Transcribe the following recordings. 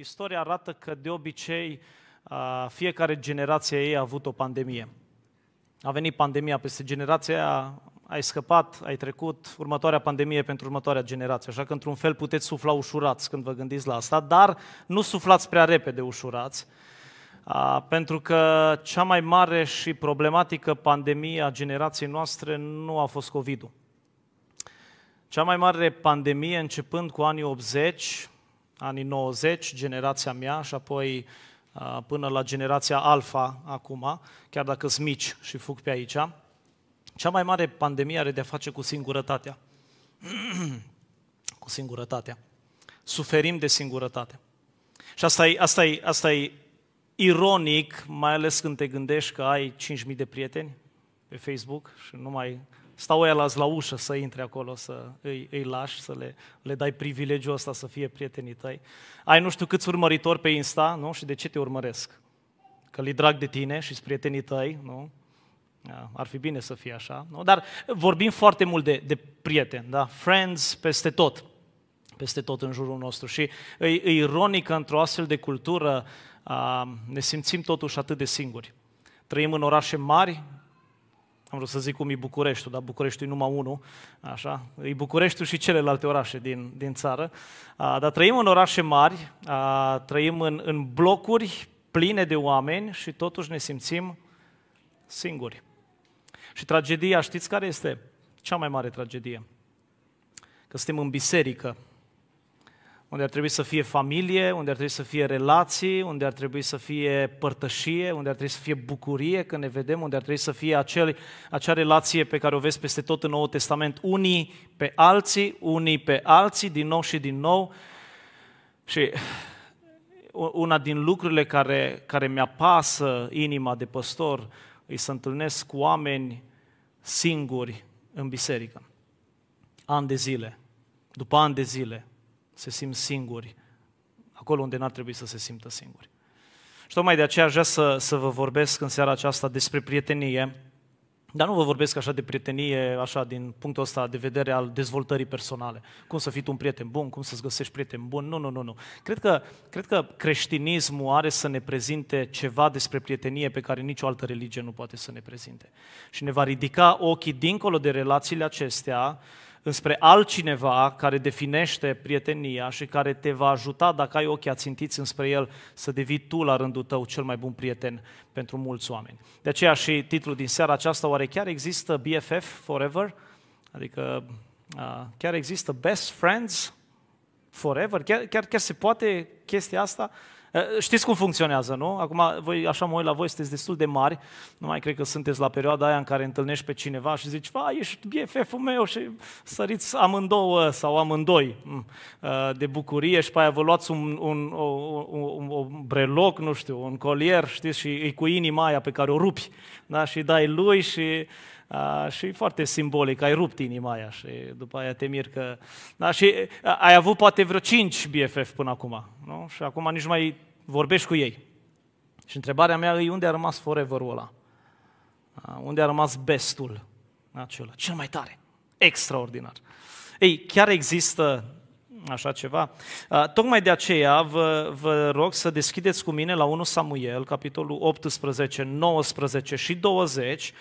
Istoria arată că de obicei fiecare generație ei a avut o pandemie. A venit pandemia peste generația, ai scăpat, ai trecut, următoarea pandemie pentru următoarea generație. Așa că, într-un fel, puteți sufla ușurați când vă gândiți la asta, dar nu suflați prea repede ușurați, pentru că cea mai mare și problematică pandemie a generației noastre nu a fost COVID-ul. Cea mai mare pandemie, începând cu anii 80, anii 90, generația mea și apoi uh, până la generația alfa acum, chiar dacă sunt mici și fug pe aici, cea mai mare pandemie are de-a face cu singurătatea. cu singurătatea. Suferim de singurătate. Și asta e, asta, e, asta e ironic, mai ales când te gândești că ai 5.000 de prieteni pe Facebook și nu mai stau ăia la ușă să intre acolo, să îi, îi lași, să le, le dai privilegiul ăsta să fie prietenii tăi. Ai nu știu câți urmăritori pe Insta, nu? Și de ce te urmăresc? Că li drag de tine și prietenii tăi, nu? Ar fi bine să fie așa, nu? Dar vorbim foarte mult de, de prieteni, da? Friends peste tot, peste tot în jurul nostru. Și e, e ironic că într-o astfel de cultură a, ne simțim totuși atât de singuri. Trăim în orașe mari, am vrut să zic cum e Bucureștiul, dar Bucureștiul e numai unul, așa, e Bucureștiul și celelalte orașe din, din țară, a, dar trăim în orașe mari, a, trăim în, în blocuri pline de oameni și totuși ne simțim singuri. Și tragedia, știți care este cea mai mare tragedie? Că suntem în biserică unde ar trebui să fie familie, unde ar trebui să fie relații, unde ar trebui să fie părtășie, unde ar trebui să fie bucurie când ne vedem, unde ar trebui să fie acel, acea relație pe care o vezi peste tot în Noul Testament, unii pe alții, unii pe alții, din nou și din nou. Și una din lucrurile care, care mi-apasă inima de păstor îi să întâlnesc cu oameni singuri în biserică. Ani de zile, după ani de zile, se simt singuri acolo unde n-ar trebui să se simtă singuri. Și tocmai de aceea aș vrea să, să vă vorbesc în seara aceasta despre prietenie, dar nu vă vorbesc așa de prietenie, așa din punctul ăsta de vedere al dezvoltării personale. Cum să fii tu un prieten bun, cum să-ți găsești prieten bun, nu, nu, nu, nu. Cred că, cred că creștinismul are să ne prezinte ceva despre prietenie pe care nicio altă religie nu poate să ne prezinte. Și ne va ridica ochii dincolo de relațiile acestea înspre altcineva care definește prietenia și care te va ajuta dacă ai ochii ațintiți înspre el să devii tu la rândul tău cel mai bun prieten pentru mulți oameni. De aceea și titlul din seara aceasta, oare chiar există BFF Forever? Adică chiar există Best Friends Forever? Chiar, chiar, chiar se poate chestia asta? Uh, Eh, știți cum funcționează, nu? Acum, voi, așa mă uit la voi, sunteți destul de mari, nu mai cred că sunteți la perioada aia în care întâlnești pe cineva și zici, va, ești BFF-ul meu și săriți amândouă sau amândoi mm, eh, de bucurie și pe aia vă luați un, un, un, un, un breloc, nu știu, un colier, știți, și îi cu inima aia pe care o rupi, da? Și dai lui și a, și foarte simbolic, ai rupt inima aia și după aia te mir că... Da, și ai avut poate vreo 5 BFF până acum, nu? Și acum nici mai vorbești cu ei. Și întrebarea mea e unde a rămas forever-ul ăla? A, unde a rămas bestul acela? Cel mai tare. Extraordinar. Ei, chiar există așa ceva. Tocmai de aceea vă, vă rog să deschideți cu mine la 1 Samuel, capitolul 18, 19 și 20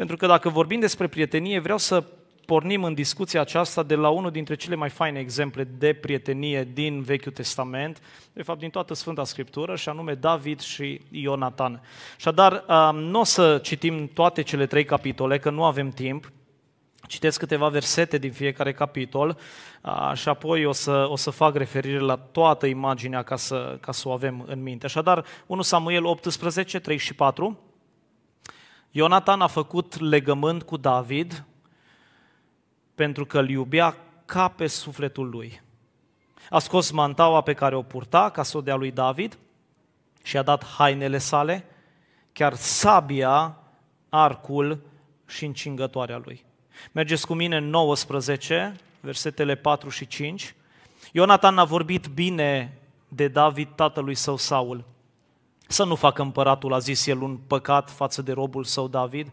pentru că dacă vorbim despre prietenie, vreau să pornim în discuția aceasta de la unul dintre cele mai faine exemple de prietenie din Vechiul Testament, de fapt din toată Sfânta Scriptură, și anume David și Ionatan. Așadar, nu o să citim toate cele trei capitole, că nu avem timp, Citesc câteva versete din fiecare capitol și apoi o să, o să fac referire la toată imaginea ca să, ca să o avem în minte. Așadar, 1 Samuel 18, 3 și 4. Ionatan a făcut legământ cu David pentru că îl iubea ca pe sufletul lui. A scos mantaua pe care o purta ca să o dea lui David și a dat hainele sale, chiar sabia, arcul și încingătoarea lui. Mergeți cu mine în 19, versetele 4 și 5. Ionatan a vorbit bine de David, tatălui său Saul. Să nu facă împăratul, a zis el, un păcat față de robul său David,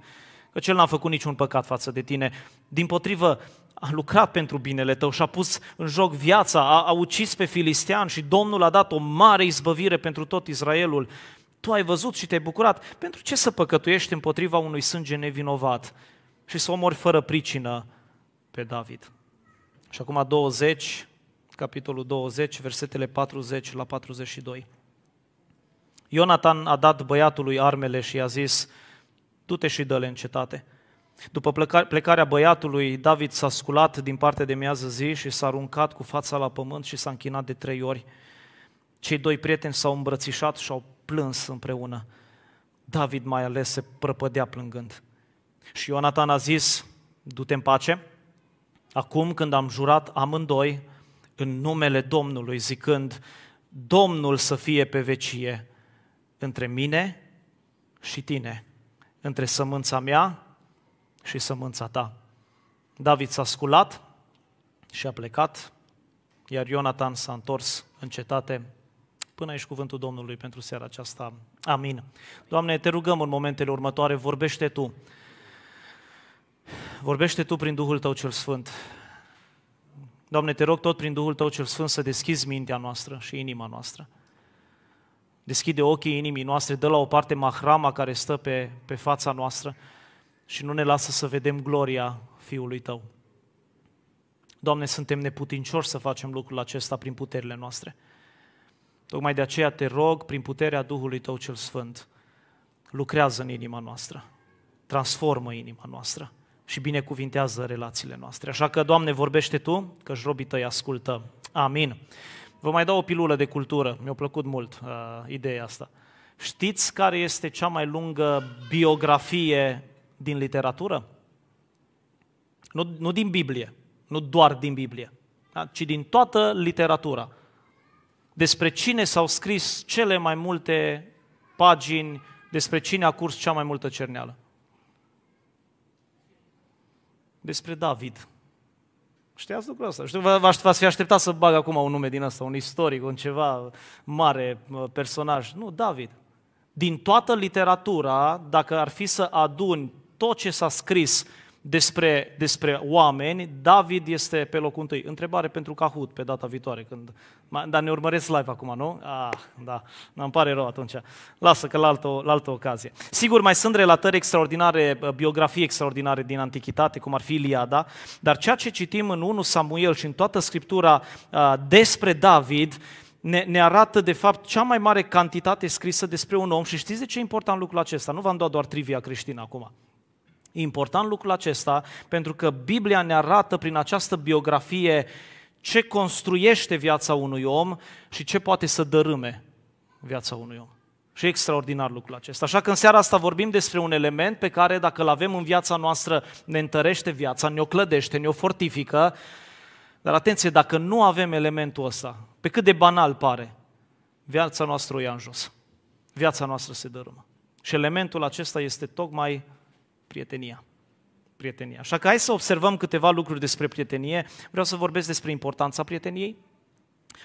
că cel n-a făcut niciun păcat față de tine. Din potrivă, a lucrat pentru binele tău și a pus în joc viața, a, a ucis pe filistean și Domnul a dat o mare izbăvire pentru tot Israelul. Tu ai văzut și te-ai bucurat. Pentru ce să păcătuiești împotriva unui sânge nevinovat și să omori fără pricină pe David? Și acum 20, capitolul 20, versetele 40 la 42. Ionatan a dat băiatului armele și a zis, du-te și dă-le în cetate. După plecarea băiatului, David s-a sculat din partea de miază zi și s-a aruncat cu fața la pământ și s-a închinat de trei ori. Cei doi prieteni s-au îmbrățișat și au plâns împreună. David mai ales se prăpădea plângând. Și Ionatan a zis, du-te în pace, acum când am jurat amândoi în numele Domnului, zicând, Domnul să fie pe vecie între mine și tine, între sămânța mea și sămânța ta. David s-a sculat și a plecat, iar Ionatan s-a întors în cetate. Până aici cuvântul Domnului pentru seara aceasta. Amin. Doamne, te rugăm în momentele următoare, vorbește Tu. Vorbește Tu prin Duhul Tău cel Sfânt. Doamne, te rog tot prin Duhul Tău cel Sfânt să deschizi mintea noastră și inima noastră deschide ochii inimii noastre, dă la o parte mahrama care stă pe, pe fața noastră și nu ne lasă să vedem gloria Fiului Tău. Doamne, suntem neputincioși să facem lucrul acesta prin puterile noastre. Tocmai de aceea te rog, prin puterea Duhului Tău cel Sfânt, lucrează în inima noastră, transformă inima noastră și binecuvintează relațiile noastre. Așa că, Doamne, vorbește Tu, că-și robii Tăi ascultă. Amin. Vă mai dau o pilulă de cultură, mi-a plăcut mult uh, ideea asta. Știți care este cea mai lungă biografie din literatură? Nu, nu din Biblie, nu doar din Biblie, da? ci din toată literatura. Despre cine s-au scris cele mai multe pagini, despre cine a curs cea mai multă cerneală. Despre David. Știați lucrul ăsta? Știu, v-ați fi așteptat să bag acum un nume din asta, un istoric, un ceva mare personaj. Nu, David. Din toată literatura, dacă ar fi să aduni tot ce s-a scris despre, despre oameni, David este pe locul întâi. Întrebare pentru Cahut pe data viitoare. Când... Dar ne urmăresc live acum, nu? Ah, da, n-am pare rău atunci. Lasă că la altă, la altă ocazie. Sigur, mai sunt relatări extraordinare, biografii extraordinare din Antichitate, cum ar fi Iliada, dar ceea ce citim în 1 Samuel și în toată Scriptura ah, despre David, ne, ne arată, de fapt, cea mai mare cantitate scrisă despre un om și știți de ce e important lucrul acesta? Nu v-am dat doar trivia creștină acum. E important lucrul acesta pentru că Biblia ne arată prin această biografie ce construiește viața unui om și ce poate să dărâme viața unui om. Și extraordinar lucrul acesta. Așa că în seara asta vorbim despre un element pe care dacă îl avem în viața noastră ne întărește viața, ne-o clădește, ne-o fortifică. Dar atenție, dacă nu avem elementul ăsta, pe cât de banal pare, viața noastră o ia în jos. Viața noastră se dărâmă. Și elementul acesta este tocmai prietenia. prietenia. Așa că hai să observăm câteva lucruri despre prietenie. Vreau să vorbesc despre importanța prieteniei.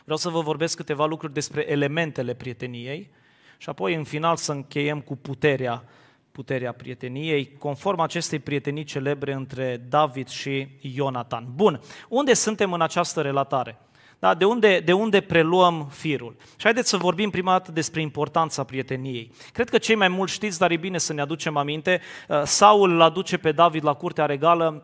Vreau să vă vorbesc câteva lucruri despre elementele prieteniei și apoi în final să încheiem cu puterea, puterea prieteniei, conform acestei prietenii celebre între David și Ionatan. Bun, unde suntem în această relatare? Da? De, unde, de unde preluăm firul? Și haideți să vorbim prima dată despre importanța prieteniei. Cred că cei mai mulți știți, dar e bine să ne aducem aminte, uh, Saul îl aduce pe David la curtea regală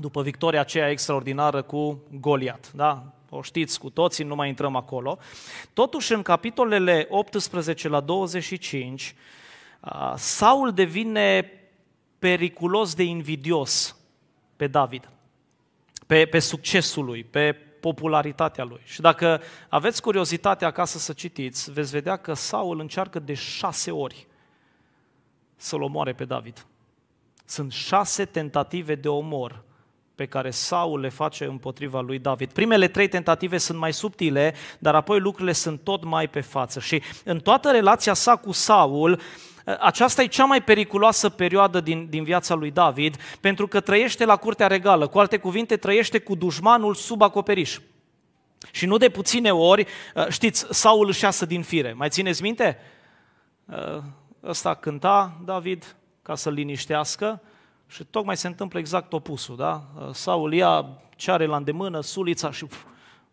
după victoria aceea extraordinară cu Goliat. Da? o știți cu toții, nu mai intrăm acolo. Totuși, în capitolele 18 la 25, uh, Saul devine periculos de invidios pe David, pe, pe succesul lui, pe popularitatea lui. Și dacă aveți curiozitatea acasă să citiți, veți vedea că Saul încearcă de șase ori să-l omoare pe David. Sunt șase tentative de omor pe care Saul le face împotriva lui David. Primele trei tentative sunt mai subtile, dar apoi lucrurile sunt tot mai pe față. Și în toată relația sa cu Saul, aceasta e cea mai periculoasă perioadă din, din viața lui David, pentru că trăiește la curtea regală. Cu alte cuvinte, trăiește cu dușmanul sub acoperiș. Și nu de puține ori, uh, știți, Saul își iasă din fire. Mai țineți minte? Uh, ăsta cânta David ca să-l liniștească și tocmai se întâmplă exact opusul, da? Uh, Saul ia ce are la îndemână, sulița și uf,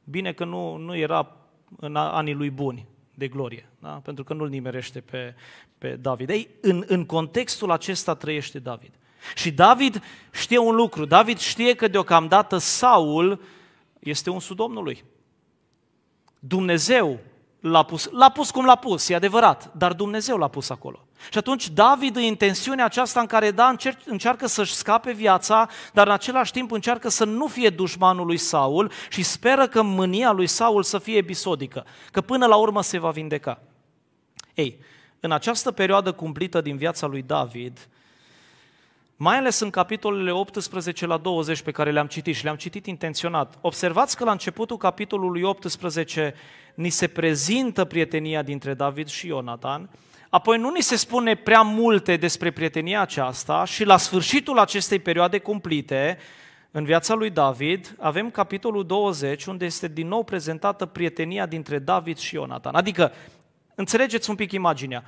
bine că nu, nu era în anii lui buni de glorie, da? pentru că nu-l nimerește pe, pe David. Ei, în, în contextul acesta trăiește David. Și David știe un lucru, David știe că deocamdată Saul este un domnului. Dumnezeu l-a pus, l-a pus cum l-a pus, e adevărat, dar Dumnezeu l-a pus acolo. Și atunci David, în intențiunea aceasta în care da, încer- încearcă să-și scape viața, dar în același timp încearcă să nu fie dușmanul lui Saul și speră că mânia lui Saul să fie episodică, că până la urmă se va vindeca. Ei, în această perioadă cumplită din viața lui David, mai ales în capitolele 18 la 20 pe care le-am citit și le-am citit intenționat, observați că la începutul capitolului 18 ni se prezintă prietenia dintre David și Ionatan, apoi nu ni se spune prea multe despre prietenia aceasta și la sfârșitul acestei perioade cumplite, în viața lui David, avem capitolul 20, unde este din nou prezentată prietenia dintre David și Ionatan. Adică Înțelegeți un pic imaginea.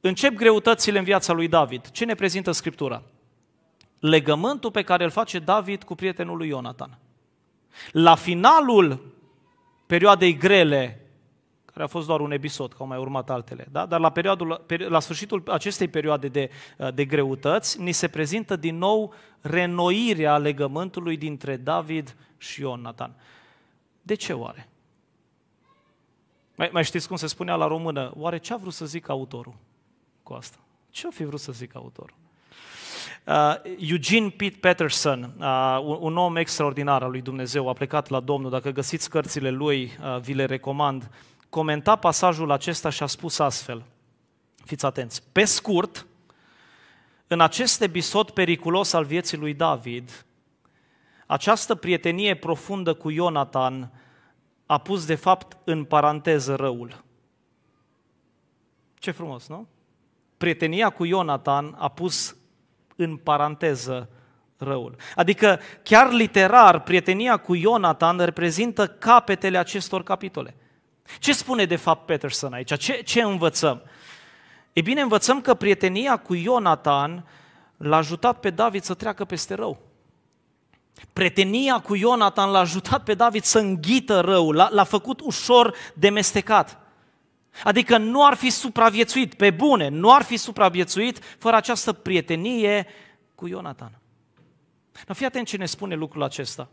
Încep greutățile în viața lui David. Ce ne prezintă Scriptura? Legământul pe care îl face David cu prietenul lui Ionatan. La finalul perioadei grele, care a fost doar un episod, că au mai urmat altele, da? dar la, perioadul, la sfârșitul acestei perioade de, de greutăți, ni se prezintă din nou renoirea legământului dintre David și Ionatan. De ce oare? Mai, mai știți cum se spunea la română? Oare ce a vrut să zic autorul cu asta? Ce a fi vrut să zic autorul? Uh, Eugene Pete Patterson, uh, un, un om extraordinar al lui Dumnezeu, a plecat la Domnul. Dacă găsiți cărțile lui, uh, vi le recomand. Comenta pasajul acesta și a spus astfel. Fiți atenți. Pe scurt, în acest episod periculos al vieții lui David, această prietenie profundă cu Ionatan a pus de fapt în paranteză răul. Ce frumos, nu? Prietenia cu Ionatan a pus în paranteză răul. Adică, chiar literar, prietenia cu Ionatan reprezintă capetele acestor capitole. Ce spune de fapt Peterson aici? Ce, ce învățăm? E bine, învățăm că prietenia cu Ionatan l-a ajutat pe David să treacă peste rău. Pretenia cu Ionatan l-a ajutat pe David să înghită răul, l-a, l-a făcut ușor demestecat. Adică nu ar fi supraviețuit, pe bune, nu ar fi supraviețuit fără această prietenie cu Ionatan. Dar fii atent ce ne spune lucrul acesta.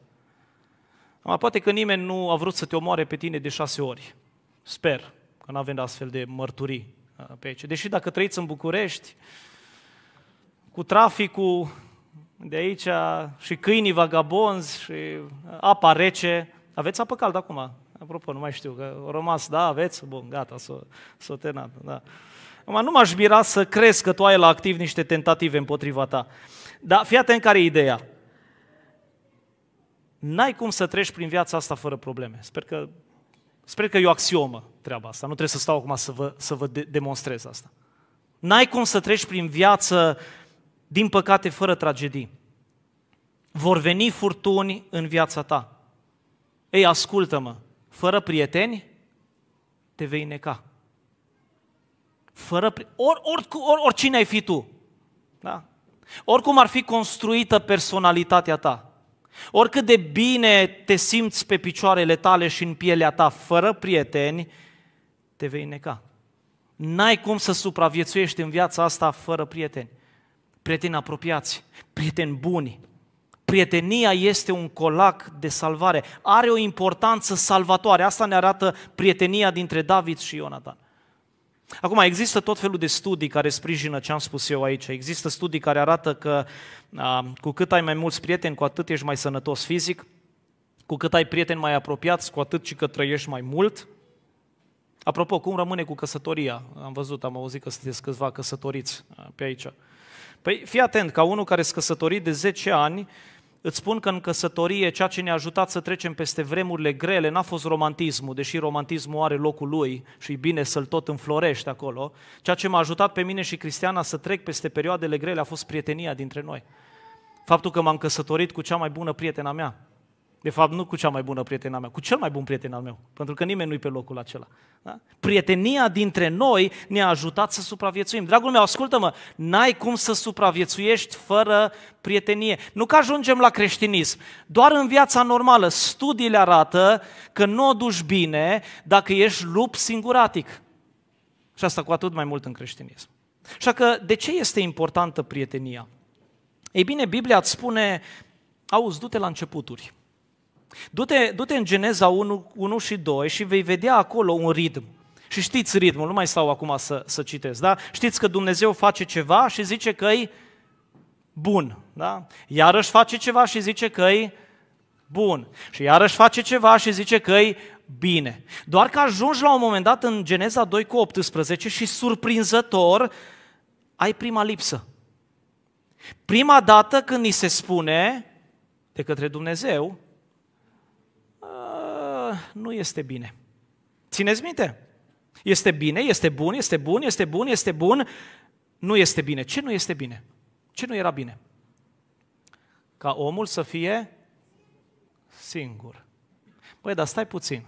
Poate că nimeni nu a vrut să te omoare pe tine de șase ori. Sper că nu avem astfel de mărturii uh, pe aici. Deși dacă trăiți în București, cu traficul, de aici și câinii vagabonzi și apa rece. Aveți apă caldă acum? Apropo, nu mai știu, că o rămas, da, aveți? Bun, gata, s-o, s-o da. Acum nu m-aș mira să crezi că tu ai la activ niște tentative împotriva ta. Dar fii atent care e ideea. N-ai cum să treci prin viața asta fără probleme. Sper că, sper că e o axiomă treaba asta. Nu trebuie să stau acum să vă, să vă de- demonstrez asta. N-ai cum să treci prin viață din păcate fără tragedii. Vor veni furtuni în viața ta. Ei, ascultă-mă, fără prieteni te vei neca. Fără, or, or, or, oricine ai fi tu, da? oricum ar fi construită personalitatea ta, oricât de bine te simți pe picioarele tale și în pielea ta, fără prieteni, te vei neca. N-ai cum să supraviețuiești în viața asta fără prieteni prieteni apropiați, prieteni buni. Prietenia este un colac de salvare, are o importanță salvatoare. Asta ne arată prietenia dintre David și Ionatan. Acum, există tot felul de studii care sprijină ce am spus eu aici. Există studii care arată că a, cu cât ai mai mulți prieteni, cu atât ești mai sănătos fizic, cu cât ai prieteni mai apropiați, cu atât și că trăiești mai mult. Apropo, cum rămâne cu căsătoria? Am văzut, am auzit că sunteți câțiva căsătoriți pe aici. Păi fii atent, ca unul care s căsătorit de 10 ani, îți spun că în căsătorie ceea ce ne-a ajutat să trecem peste vremurile grele n-a fost romantismul, deși romantismul are locul lui și e bine să-l tot înflorești acolo. Ceea ce m-a ajutat pe mine și Cristiana să trec peste perioadele grele a fost prietenia dintre noi. Faptul că m-am căsătorit cu cea mai bună prietena mea, de fapt, nu cu cea mai bună prietena mea, cu cel mai bun prieten al meu, pentru că nimeni nu-i pe locul acela. Da? Prietenia dintre noi ne-a ajutat să supraviețuim. Dragul meu, ascultă-mă, n-ai cum să supraviețuiești fără prietenie. Nu că ajungem la creștinism, doar în viața normală. Studiile arată că nu o duci bine dacă ești lup singuratic. Și asta cu atât mai mult în creștinism. Așa că, de ce este importantă prietenia? Ei bine, Biblia îți spune, auzi, du-te la începuturi. Du-te, du-te în Geneza 1, 1 și 2 și vei vedea acolo un ritm. Și știți ritmul, nu mai stau acum să, să citesc, da? Știți că Dumnezeu face ceva și zice că e bun, da? Iarăși face ceva și zice că e bun. Și iarăși face ceva și zice că e bine. Doar că ajungi la un moment dat în Geneza 2 cu 18 și surprinzător ai prima lipsă. Prima dată când ni se spune de către Dumnezeu nu este bine. Țineți minte? Este bine, este bun, este bun, este bun, este bun, nu este bine. Ce nu este bine? Ce nu era bine? Ca omul să fie singur. Păi, dar stai puțin.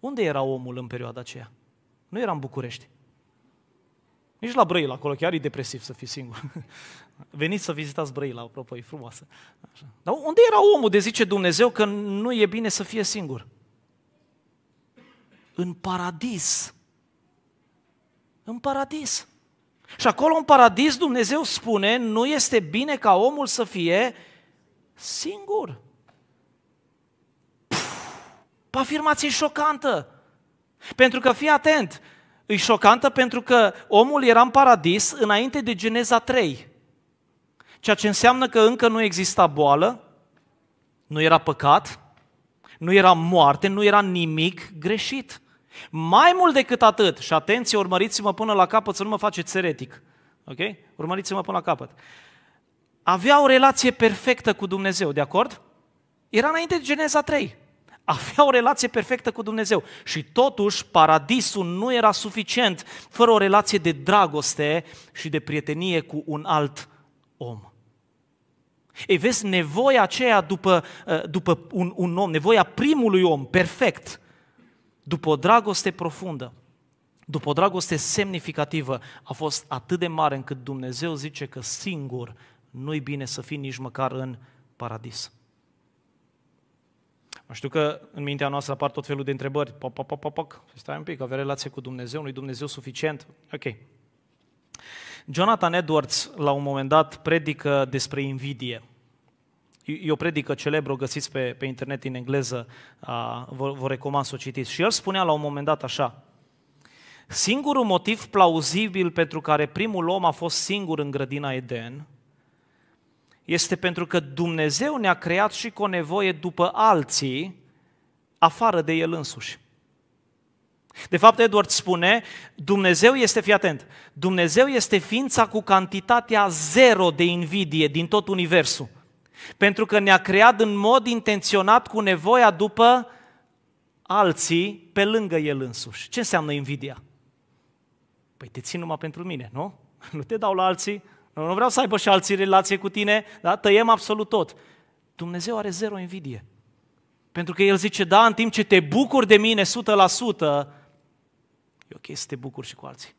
Unde era omul în perioada aceea? Nu era în București. Nici la Brăila, acolo chiar e depresiv să fii singur. Veniți să vizitați Brăila, apropo, e frumoasă. Așa. Dar unde era omul de zice Dumnezeu că nu e bine să fie singur? În paradis. În paradis. Și acolo în paradis Dumnezeu spune, nu este bine ca omul să fie singur. O afirmație șocantă. Pentru că fii atent, e șocantă pentru că omul era în paradis înainte de Geneza 3, ceea ce înseamnă că încă nu exista boală, nu era păcat, nu era moarte, nu era nimic greșit. Mai mult decât atât, și atenție, urmăriți-mă până la capăt să nu mă faceți eretic, ok? Urmăriți-mă până la capăt. Avea o relație perfectă cu Dumnezeu, de acord? Era înainte de Geneza 3 avea o relație perfectă cu Dumnezeu. Și totuși, paradisul nu era suficient fără o relație de dragoste și de prietenie cu un alt om. Ei, vezi, nevoia aceea după, ă, după un, un om, nevoia primului om, perfect, după o dragoste profundă, după o dragoste semnificativă, a fost atât de mare încât Dumnezeu zice că singur nu-i bine să fii nici măcar în paradis. Știu că în mintea noastră apar tot felul de întrebări. pop, pop, pop, pop. Stai un pic, avea relație cu Dumnezeu, nu Dumnezeu suficient? Ok. Jonathan Edwards, la un moment dat, predică despre invidie. E o predică celebră, o găsiți pe, pe internet în engleză, a, vă, vă recomand să o citiți. Și el spunea la un moment dat așa, singurul motiv plauzibil pentru care primul om a fost singur în grădina Eden este pentru că Dumnezeu ne-a creat și cu o nevoie după alții, afară de El însuși. De fapt, Edward spune, Dumnezeu este, fii atent, Dumnezeu este ființa cu cantitatea zero de invidie din tot universul. Pentru că ne-a creat în mod intenționat cu nevoia după alții pe lângă El însuși. Ce înseamnă invidia? Păi te țin numai pentru mine, nu? Nu te dau la alții, nu vreau să aibă și alții relație cu tine, da? tăiem absolut tot. Dumnezeu are zero invidie. Pentru că El zice, da, în timp ce te bucuri de mine 100%, e ok să te bucuri și cu alții.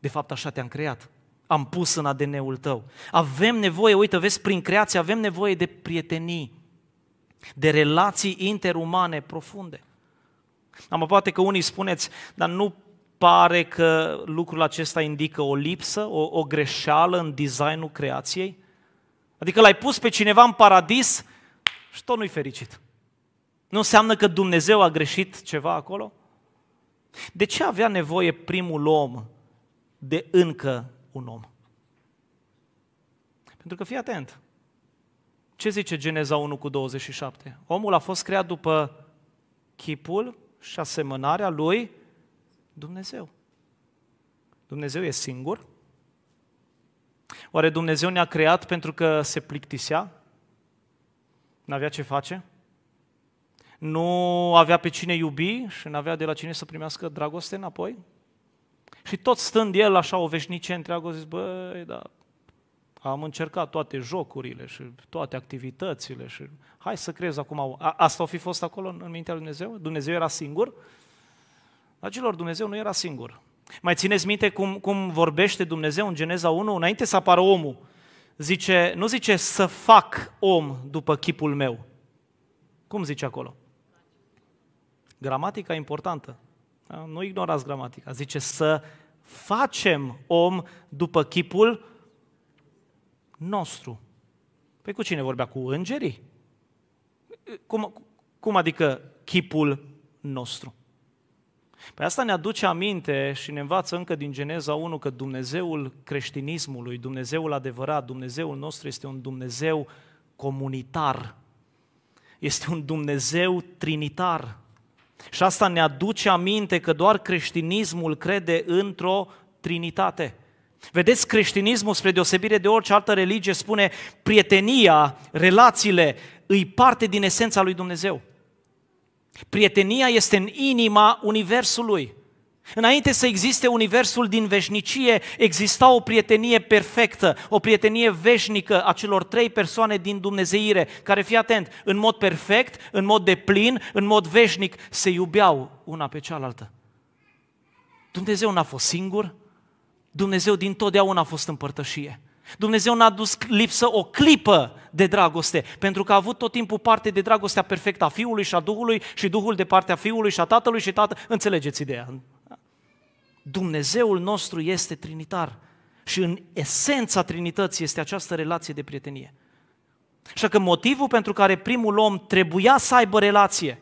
De fapt, așa te-am creat. Am pus în ADN-ul tău. Avem nevoie, uite, vezi, prin creație avem nevoie de prietenii, de relații interumane profunde. Am poate că unii spuneți, dar nu pare că lucrul acesta indică o lipsă, o, o greșeală în designul creației? Adică l-ai pus pe cineva în paradis și tot nu-i fericit. Nu înseamnă că Dumnezeu a greșit ceva acolo? De ce avea nevoie primul om de încă un om? Pentru că fii atent. Ce zice Geneza 1 cu 27? Omul a fost creat după chipul și asemănarea lui Dumnezeu. Dumnezeu e singur? Oare Dumnezeu ne-a creat pentru că se plictisea? N-avea ce face? Nu avea pe cine iubi și n-avea de la cine să primească dragoste înapoi? Și tot stând el așa o veșnicie întreagă, zis, băi, da, am încercat toate jocurile și toate activitățile și hai să crezi acum, a, asta o fi fost acolo în mintea lui Dumnezeu? Dumnezeu era singur? Dragilor, Dumnezeu nu era singur. Mai țineți minte cum, cum vorbește Dumnezeu în Geneza 1, înainte să apară omul. Zice, nu zice să fac om după chipul meu. Cum zice acolo? Gramatica importantă. Da? Nu ignorați gramatica. Zice să facem om după chipul nostru. Păi cu cine vorbea? Cu îngerii? Cum, cum adică chipul nostru? Pe păi asta ne aduce aminte și ne învață încă din Geneza 1 că Dumnezeul creștinismului, Dumnezeul adevărat, Dumnezeul nostru este un Dumnezeu comunitar. Este un Dumnezeu trinitar. Și asta ne aduce aminte că doar creștinismul crede într-o trinitate. Vedeți, creștinismul, spre deosebire de orice altă religie, spune prietenia, relațiile, îi parte din esența lui Dumnezeu. Prietenia este în inima Universului. Înainte să existe Universul din veșnicie, exista o prietenie perfectă, o prietenie veșnică a celor trei persoane din Dumnezeire, care, fii atent, în mod perfect, în mod de plin, în mod veșnic, se iubeau una pe cealaltă. Dumnezeu n-a fost singur, Dumnezeu din totdeauna a fost împărtășie. Dumnezeu n-a dus lipsă o clipă de dragoste, pentru că a avut tot timpul parte de dragostea perfectă a Fiului și a Duhului și Duhul de partea Fiului și a Tatălui și Tatăl. Înțelegeți ideea. Dumnezeul nostru este trinitar și în esența Trinității este această relație de prietenie. Așa că motivul pentru care primul om trebuia să aibă relație,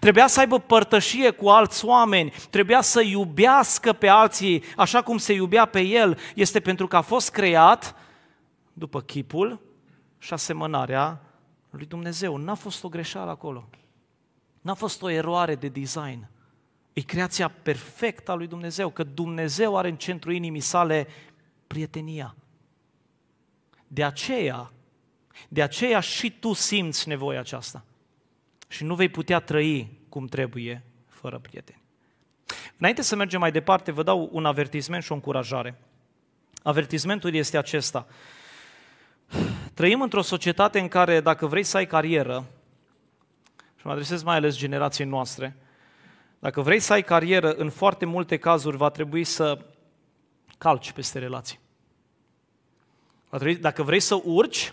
Trebuia să aibă părtășie cu alți oameni, trebuia să iubească pe alții așa cum se iubea pe el, este pentru că a fost creat după chipul și asemănarea lui Dumnezeu. N-a fost o greșeală acolo. N-a fost o eroare de design. E creația perfectă a lui Dumnezeu, că Dumnezeu are în centru inimii sale prietenia. De aceea, de aceea și tu simți nevoia aceasta. Și nu vei putea trăi cum trebuie fără prieteni. Înainte să mergem mai departe, vă dau un avertisment și o încurajare. Avertismentul este acesta. Trăim într-o societate în care dacă vrei să ai carieră, și mă adresez mai ales generației noastre, dacă vrei să ai carieră, în foarte multe cazuri va trebui să calci peste relații. Va trebui, dacă vrei să urci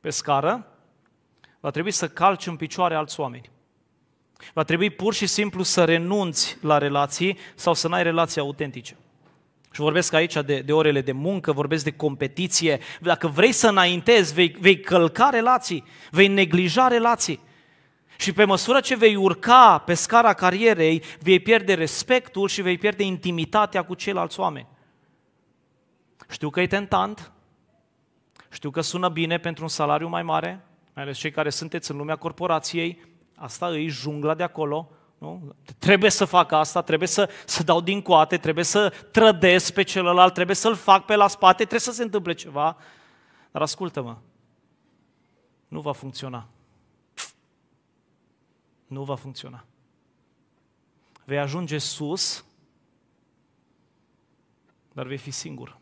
pe scară, va trebui să calci în picioare alți oameni. Va trebui pur și simplu să renunți la relații sau să n-ai relații autentice. Și vorbesc aici de, de orele de muncă, vorbesc de competiție. Dacă vrei să înaintezi, vei, vei călca relații, vei neglija relații. Și pe măsură ce vei urca pe scara carierei, vei pierde respectul și vei pierde intimitatea cu ceilalți oameni. Știu că e tentant, știu că sună bine pentru un salariu mai mare, mai ales cei care sunteți în lumea corporației, asta e jungla de acolo, nu? Trebuie să fac asta, trebuie să, să dau din coate, trebuie să trădesc pe celălalt, trebuie să-l fac pe la spate, trebuie să se întâmple ceva. Dar ascultă-mă, nu va funcționa. Nu va funcționa. Vei ajunge sus, dar vei fi singur.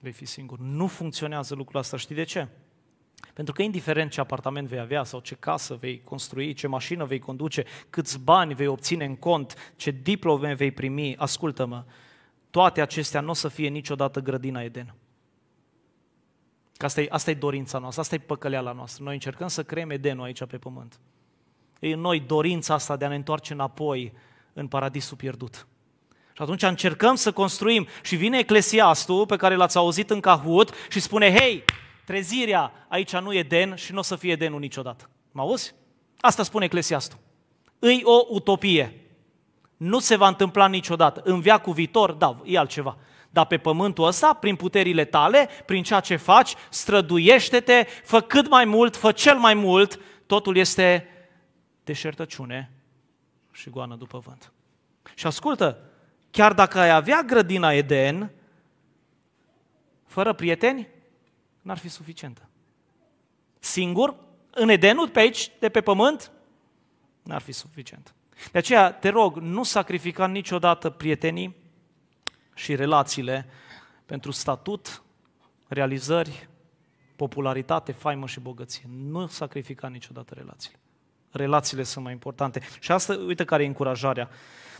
Vei fi singur. Nu funcționează lucrul ăsta. Știi de ce? Pentru că indiferent ce apartament vei avea sau ce casă vei construi, ce mașină vei conduce, câți bani vei obține în cont, ce diplome vei primi, ascultă-mă, toate acestea nu o să fie niciodată grădina Eden. Că asta e, asta e dorința noastră, asta e păcăleala noastră. Noi încercăm să creăm Edenul aici pe pământ. E în noi dorința asta de a ne întoarce înapoi în paradisul pierdut. Și atunci încercăm să construim și vine Eclesiastul pe care l-ați auzit în Cahut și spune, hei, trezirea aici nu e den și nu o să fie denul niciodată. Mă auzi? Asta spune Eclesiastul. Îi o utopie. Nu se va întâmpla niciodată. În cu viitor, da, e altceva. Dar pe pământul ăsta, prin puterile tale, prin ceea ce faci, străduiește-te, fă cât mai mult, fă cel mai mult, totul este deșertăciune și goană după vânt. Și ascultă, chiar dacă ai avea grădina Eden, fără prieteni, n-ar fi suficientă. Singur, în Edenul, pe aici, de pe pământ, n-ar fi suficient. De aceea, te rog, nu sacrifica niciodată prietenii și relațiile pentru statut, realizări, popularitate, faimă și bogăție. Nu sacrifica niciodată relațiile. Relațiile sunt mai importante. Și asta, uite care e încurajarea.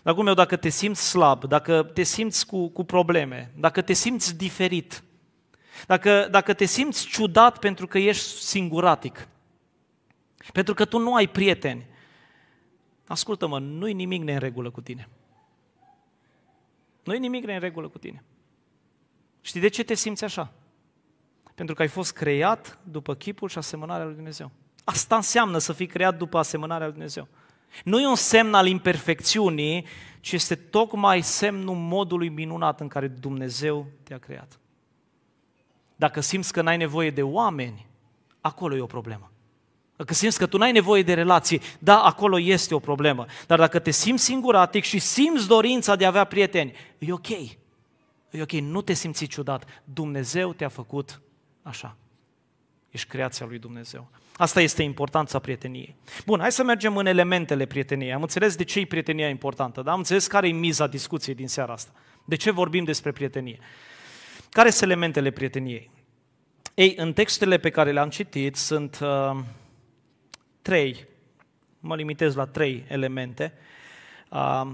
Dragul meu, dacă te simți slab, dacă te simți cu, cu probleme, dacă te simți diferit, dacă, dacă te simți ciudat pentru că ești singuratic, pentru că tu nu ai prieteni, ascultă-mă, nu-i nimic în regulă cu tine. Nu-i nimic în regulă cu tine. Știi de ce te simți așa? Pentru că ai fost creat după chipul și asemănarea lui Dumnezeu. Asta înseamnă să fii creat după asemănarea lui Dumnezeu. Nu e un semn al imperfecțiunii, ci este tocmai semnul modului minunat în care Dumnezeu te-a creat. Dacă simți că n-ai nevoie de oameni, acolo e o problemă. Dacă simți că tu n-ai nevoie de relații, da, acolo este o problemă. Dar dacă te simți singuratic și simți dorința de a avea prieteni, e ok. E ok, nu te simți ciudat. Dumnezeu te-a făcut așa. Ești creația lui Dumnezeu. Asta este importanța prieteniei. Bun, hai să mergem în elementele prieteniei. Am înțeles de ce e prietenia importantă, dar am înțeles care e miza discuției din seara asta. De ce vorbim despre prietenie? Care sunt elementele prieteniei? Ei, în textele pe care le-am citit sunt uh, trei, mă limitez la trei elemente. Uh,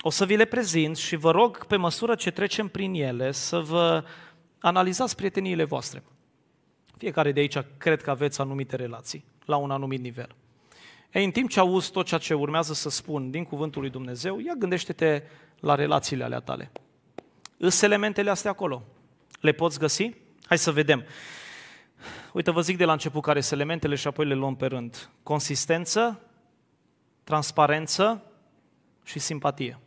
o să vi le prezint și vă rog, pe măsură ce trecem prin ele, să vă analizați prieteniile voastre. Fiecare de aici cred că aveți anumite relații, la un anumit nivel. Ei, în timp ce auzi tot ceea ce urmează să spun din cuvântul lui Dumnezeu, ia gândește-te la relațiile alea tale. Îs elementele astea acolo. Le poți găsi? Hai să vedem. Uite, vă zic de la început care sunt elementele și apoi le luăm pe rând. Consistență, transparență și simpatie.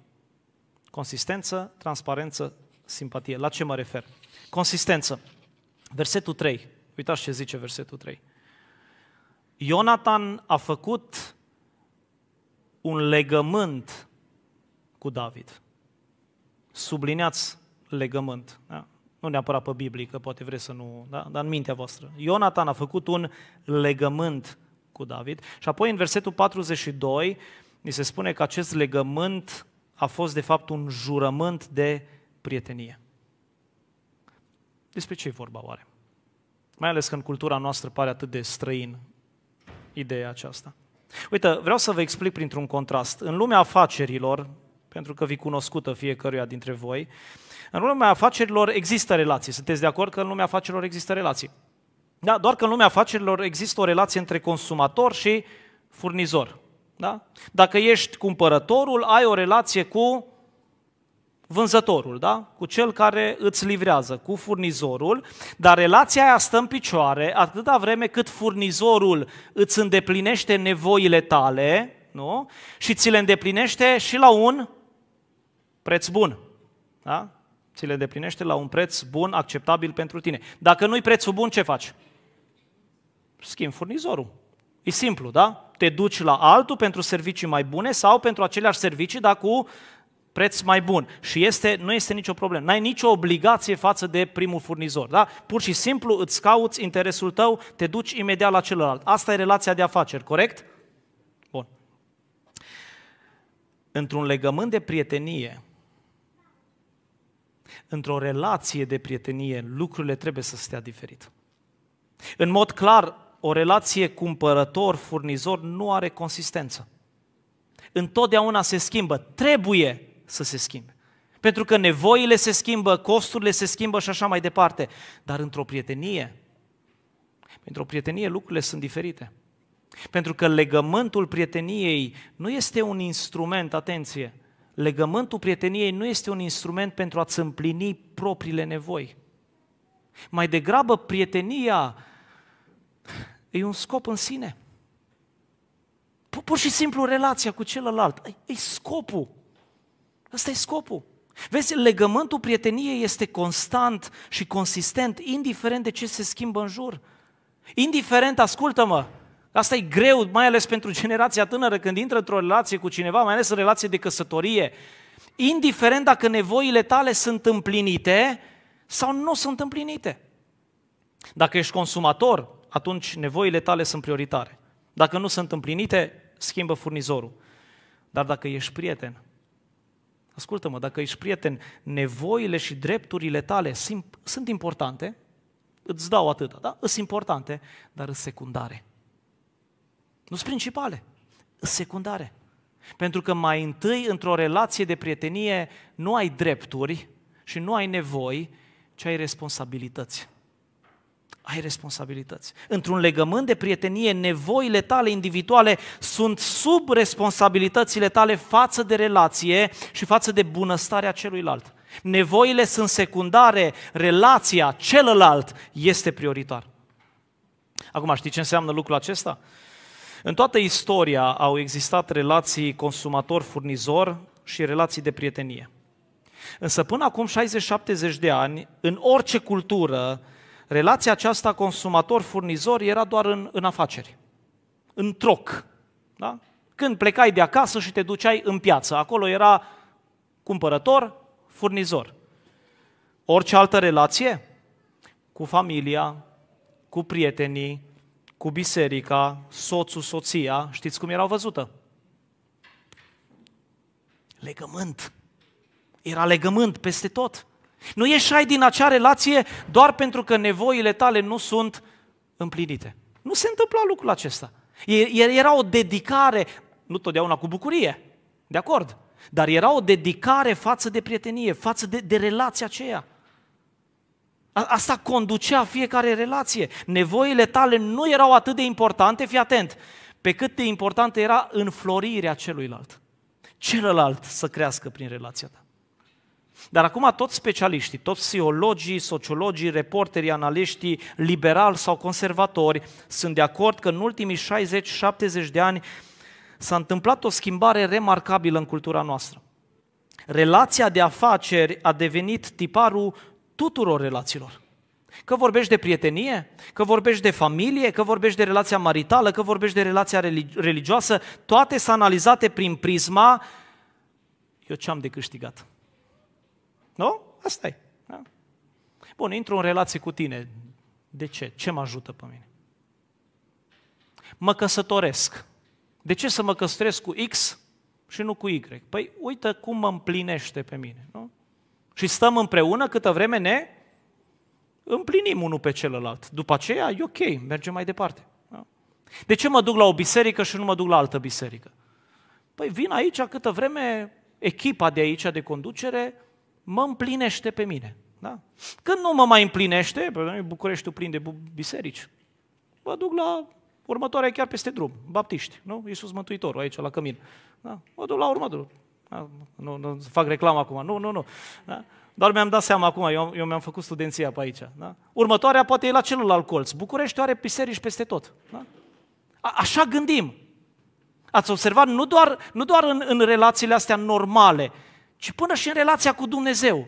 Consistență, transparență, simpatie. La ce mă refer? Consistență. Versetul 3. Uitați ce zice versetul 3. Ionatan a făcut un legământ cu David. Subliniați legământ. Da? Nu neapărat pe Biblie, că poate vreți să nu... Da? Dar în mintea voastră. Ionatan a făcut un legământ cu David. Și apoi în versetul 42 ni se spune că acest legământ a fost de fapt un jurământ de prietenie. Despre ce e vorba oare? Mai ales că în cultura noastră pare atât de străin ideea aceasta. Uite, vreau să vă explic printr-un contrast. În lumea afacerilor, pentru că vi cunoscută fiecăruia dintre voi. În lumea afacerilor există relații. Sunteți de acord că în lumea afacerilor există relații? Da, doar că în lumea afacerilor există o relație între consumator și furnizor. Da? Dacă ești cumpărătorul, ai o relație cu vânzătorul, da? cu cel care îți livrează, cu furnizorul, dar relația aia stă în picioare atâta vreme cât furnizorul îți îndeplinește nevoile tale nu? și ți le îndeplinește și la un preț bun. Da? Ți le deplinește la un preț bun, acceptabil pentru tine. Dacă nu-i prețul bun, ce faci? Schimbi furnizorul. E simplu, da? Te duci la altul pentru servicii mai bune sau pentru aceleași servicii, dar cu preț mai bun. Și este, nu este nicio problemă. N-ai nicio obligație față de primul furnizor. Da? Pur și simplu îți cauți interesul tău, te duci imediat la celălalt. Asta e relația de afaceri, corect? Bun. Într-un legământ de prietenie, într-o relație de prietenie, lucrurile trebuie să stea diferit. În mod clar, o relație cumpărător-furnizor nu are consistență. Întotdeauna se schimbă, trebuie să se schimbe. Pentru că nevoile se schimbă, costurile se schimbă și așa mai departe. Dar într-o prietenie, pentru o prietenie lucrurile sunt diferite. Pentru că legământul prieteniei nu este un instrument, atenție, Legământul prieteniei nu este un instrument pentru a-ți împlini propriile nevoi. Mai degrabă, prietenia e un scop în sine. Pur și simplu relația cu celălalt. E, e scopul. Asta e scopul. Vezi, legământul prieteniei este constant și consistent, indiferent de ce se schimbă în jur. Indiferent, ascultă-mă, Asta e greu, mai ales pentru generația tânără, când intră într-o relație cu cineva, mai ales în relație de căsătorie. Indiferent dacă nevoile tale sunt împlinite sau nu sunt împlinite. Dacă ești consumator, atunci nevoile tale sunt prioritare. Dacă nu sunt împlinite, schimbă furnizorul. Dar dacă ești prieten, ascultă-mă, dacă ești prieten, nevoile și drepturile tale sunt, importante, îți dau atâta, da? Sunt importante, dar sunt secundare. Nu sunt principale, sunt secundare. Pentru că mai întâi, într-o relație de prietenie, nu ai drepturi și nu ai nevoi, ci ai responsabilități. Ai responsabilități. Într-un legământ de prietenie, nevoile tale individuale sunt sub responsabilitățile tale față de relație și față de bunăstarea celuilalt. Nevoile sunt secundare, relația, celălalt este prioritar. Acum, știi ce înseamnă lucrul acesta? În toată istoria au existat relații consumator-furnizor și relații de prietenie. Însă până acum 60-70 de ani, în orice cultură, relația aceasta consumator-furnizor era doar în, în afaceri, în troc. Da? Când plecai de acasă și te duceai în piață, acolo era cumpărător, furnizor. Orice altă relație, cu familia, cu prietenii, cu biserica, soțul, soția, știți cum erau văzută? Legământ. Era legământ peste tot. Nu ieșai din acea relație doar pentru că nevoile tale nu sunt împlinite. Nu se întâmpla lucrul acesta. Era o dedicare, nu totdeauna cu bucurie, de acord, dar era o dedicare față de prietenie, față de, de relația aceea. Asta conducea fiecare relație. Nevoile tale nu erau atât de importante, fii atent, pe cât de importantă era înflorirea celuilalt. Celălalt să crească prin relația ta. Dar acum toți specialiștii, toți psihologii, sociologii, reporterii, analiștii, liberali sau conservatori sunt de acord că în ultimii 60-70 de ani s-a întâmplat o schimbare remarcabilă în cultura noastră. Relația de afaceri a devenit tiparul tuturor relațiilor. Că vorbești de prietenie, că vorbești de familie, că vorbești de relația maritală, că vorbești de relația religioasă, toate sunt analizate prin prisma eu ce am de câștigat. Nu? Asta e. Da? Bun, intru în relație cu tine. De ce? Ce mă ajută pe mine? Mă căsătoresc. De ce să mă căsătoresc cu X și nu cu Y? Păi uită cum mă împlinește pe mine. Nu? Și stăm împreună câtă vreme ne împlinim unul pe celălalt. După aceea e ok, mergem mai departe. Da? De ce mă duc la o biserică și nu mă duc la altă biserică? Păi vin aici câtă vreme echipa de aici de conducere mă împlinește pe mine. Da? Când nu mă mai împlinește, pentru că Bucureștiul plin de biserici, mă duc la următoarea chiar peste drum, baptiști, nu? Iisus Mântuitorul aici la cămin. Da? Mă duc la următorul, Ah, nu, nu fac reclamă acum, nu, nu, nu. Da? Doar mi-am dat seama acum, eu, eu mi-am făcut studenția pe aici. Da? Următoarea poate e la celălalt colț. București are biserici peste tot. Da? A, așa gândim. Ați observat nu doar, nu doar în, în relațiile astea normale, ci până și în relația cu Dumnezeu.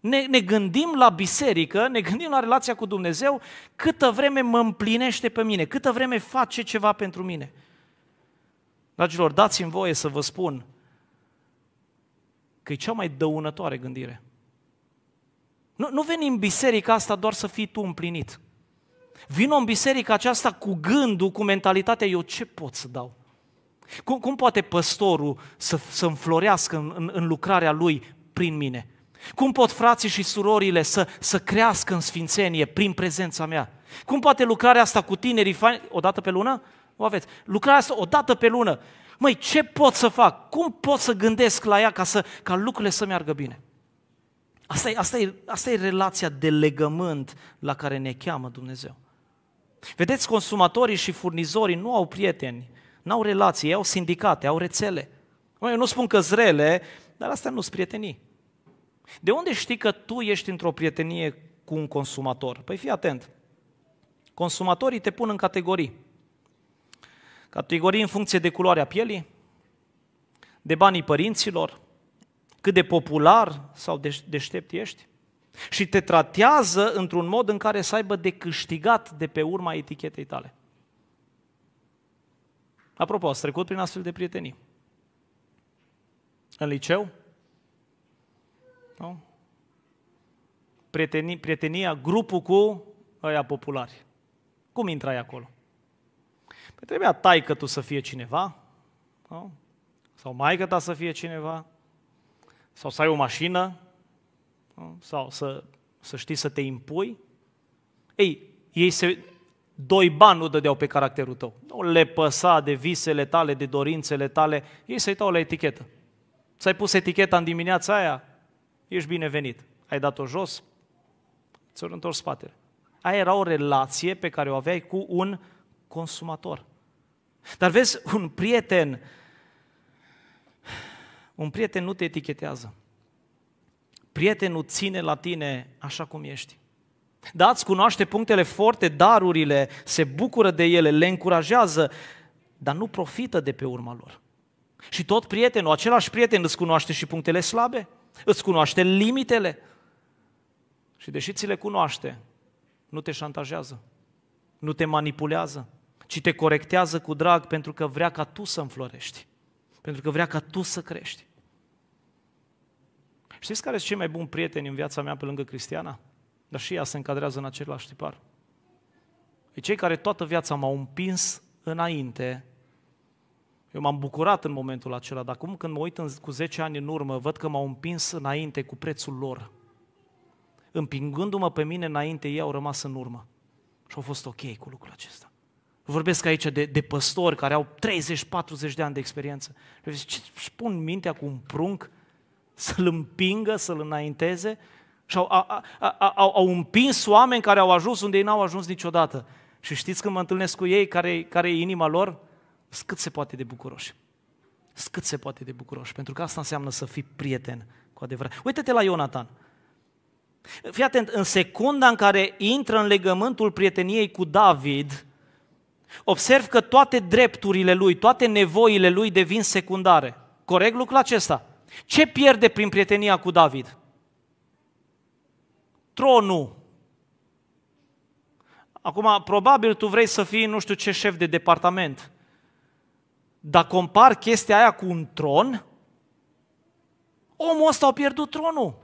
Ne, ne gândim la biserică, ne gândim la relația cu Dumnezeu câtă vreme mă împlinește pe mine, câtă vreme face ceva pentru mine. Dragilor, dați-mi voie să vă spun că e cea mai dăunătoare gândire. Nu, nu veni în biserica asta doar să fii tu împlinit. Vino în biserica aceasta cu gândul, cu mentalitatea, eu ce pot să dau? Cum, cum poate păstorul să, să înflorească în, în, în lucrarea lui prin mine? Cum pot frații și surorile să, să crească în sfințenie prin prezența mea? Cum poate lucrarea asta cu tinerii, o dată pe lună? O aveți. Lucrarea asta o dată pe lună. Măi, ce pot să fac? Cum pot să gândesc la ea ca, să, ca lucrurile să meargă bine? Asta e, asta, e, asta e relația de legământ la care ne cheamă Dumnezeu. Vedeți, consumatorii și furnizorii nu au prieteni, nu au relații, au sindicate, au rețele. Măi, eu nu spun că zrele, dar astea nu sunt prietenii. De unde știi că tu ești într-o prietenie cu un consumator? Păi fii atent. Consumatorii te pun în categorii. Categorii în funcție de culoarea pielii, de banii părinților, cât de popular sau de deștept ești și te tratează într-un mod în care să aibă de câștigat de pe urma etichetei tale. Apropo, ați trecut prin astfel de prietenii. În liceu? Nu? Prieteni, prietenia, grupul cu ăia populari. Cum intrai acolo? Pe păi trebuia taică tu să fie cineva, nu? sau maică ta să fie cineva, sau să ai o mașină, nu? sau să, să știi să te impui. Ei, ei se, doi bani nu dădeau pe caracterul tău. Nu le păsa de visele tale, de dorințele tale. Ei se uitau la etichetă. Ți-ai pus eticheta în dimineața aia? Ești binevenit. Ai dat-o jos? Ți-o întors spatele. Aia era o relație pe care o aveai cu un consumator. Dar vezi, un prieten, un prieten nu te etichetează. Prietenul ține la tine așa cum ești. Da, îți cunoaște punctele forte, darurile, se bucură de ele, le încurajează, dar nu profită de pe urma lor. Și tot prietenul, același prieten îți cunoaște și punctele slabe, îți cunoaște limitele. Și deși ți le cunoaște, nu te șantajează, nu te manipulează, ci te corectează cu drag pentru că vrea ca tu să înflorești, pentru că vrea ca tu să crești. Știți care sunt cei mai buni prieteni în viața mea pe lângă Cristiana? Dar și ea se încadrează în același tipar. E cei care toată viața m-au împins înainte. Eu m-am bucurat în momentul acela, dar acum când mă uit în, cu 10 ani în urmă, văd că m-au împins înainte cu prețul lor. Împingându-mă pe mine înainte, ei au rămas în urmă. Și au fost ok cu lucrul acesta. Vorbesc aici de, de păstori care au 30-40 de ani de experiență. Eu zic, ce își pun mintea cu un prunc să-l împingă, să-l înainteze? Și au, a, a, a, au, au împins oameni care au ajuns unde ei n-au ajuns niciodată. Și știți când mă întâlnesc cu ei, care, care e inima lor? Cât se poate de bucuroși. Cât se poate de bucuroși. Pentru că asta înseamnă să fii prieten cu adevărat. Uită-te la Ionatan. Fii atent, în secunda în care intră în legământul prieteniei cu David, Observ că toate drepturile lui, toate nevoile lui devin secundare. Corect lucrul acesta? Ce pierde prin prietenia cu David? Tronul. Acum, probabil tu vrei să fii nu știu ce șef de departament. Dar compar chestia aia cu un tron, omul ăsta a pierdut tronul.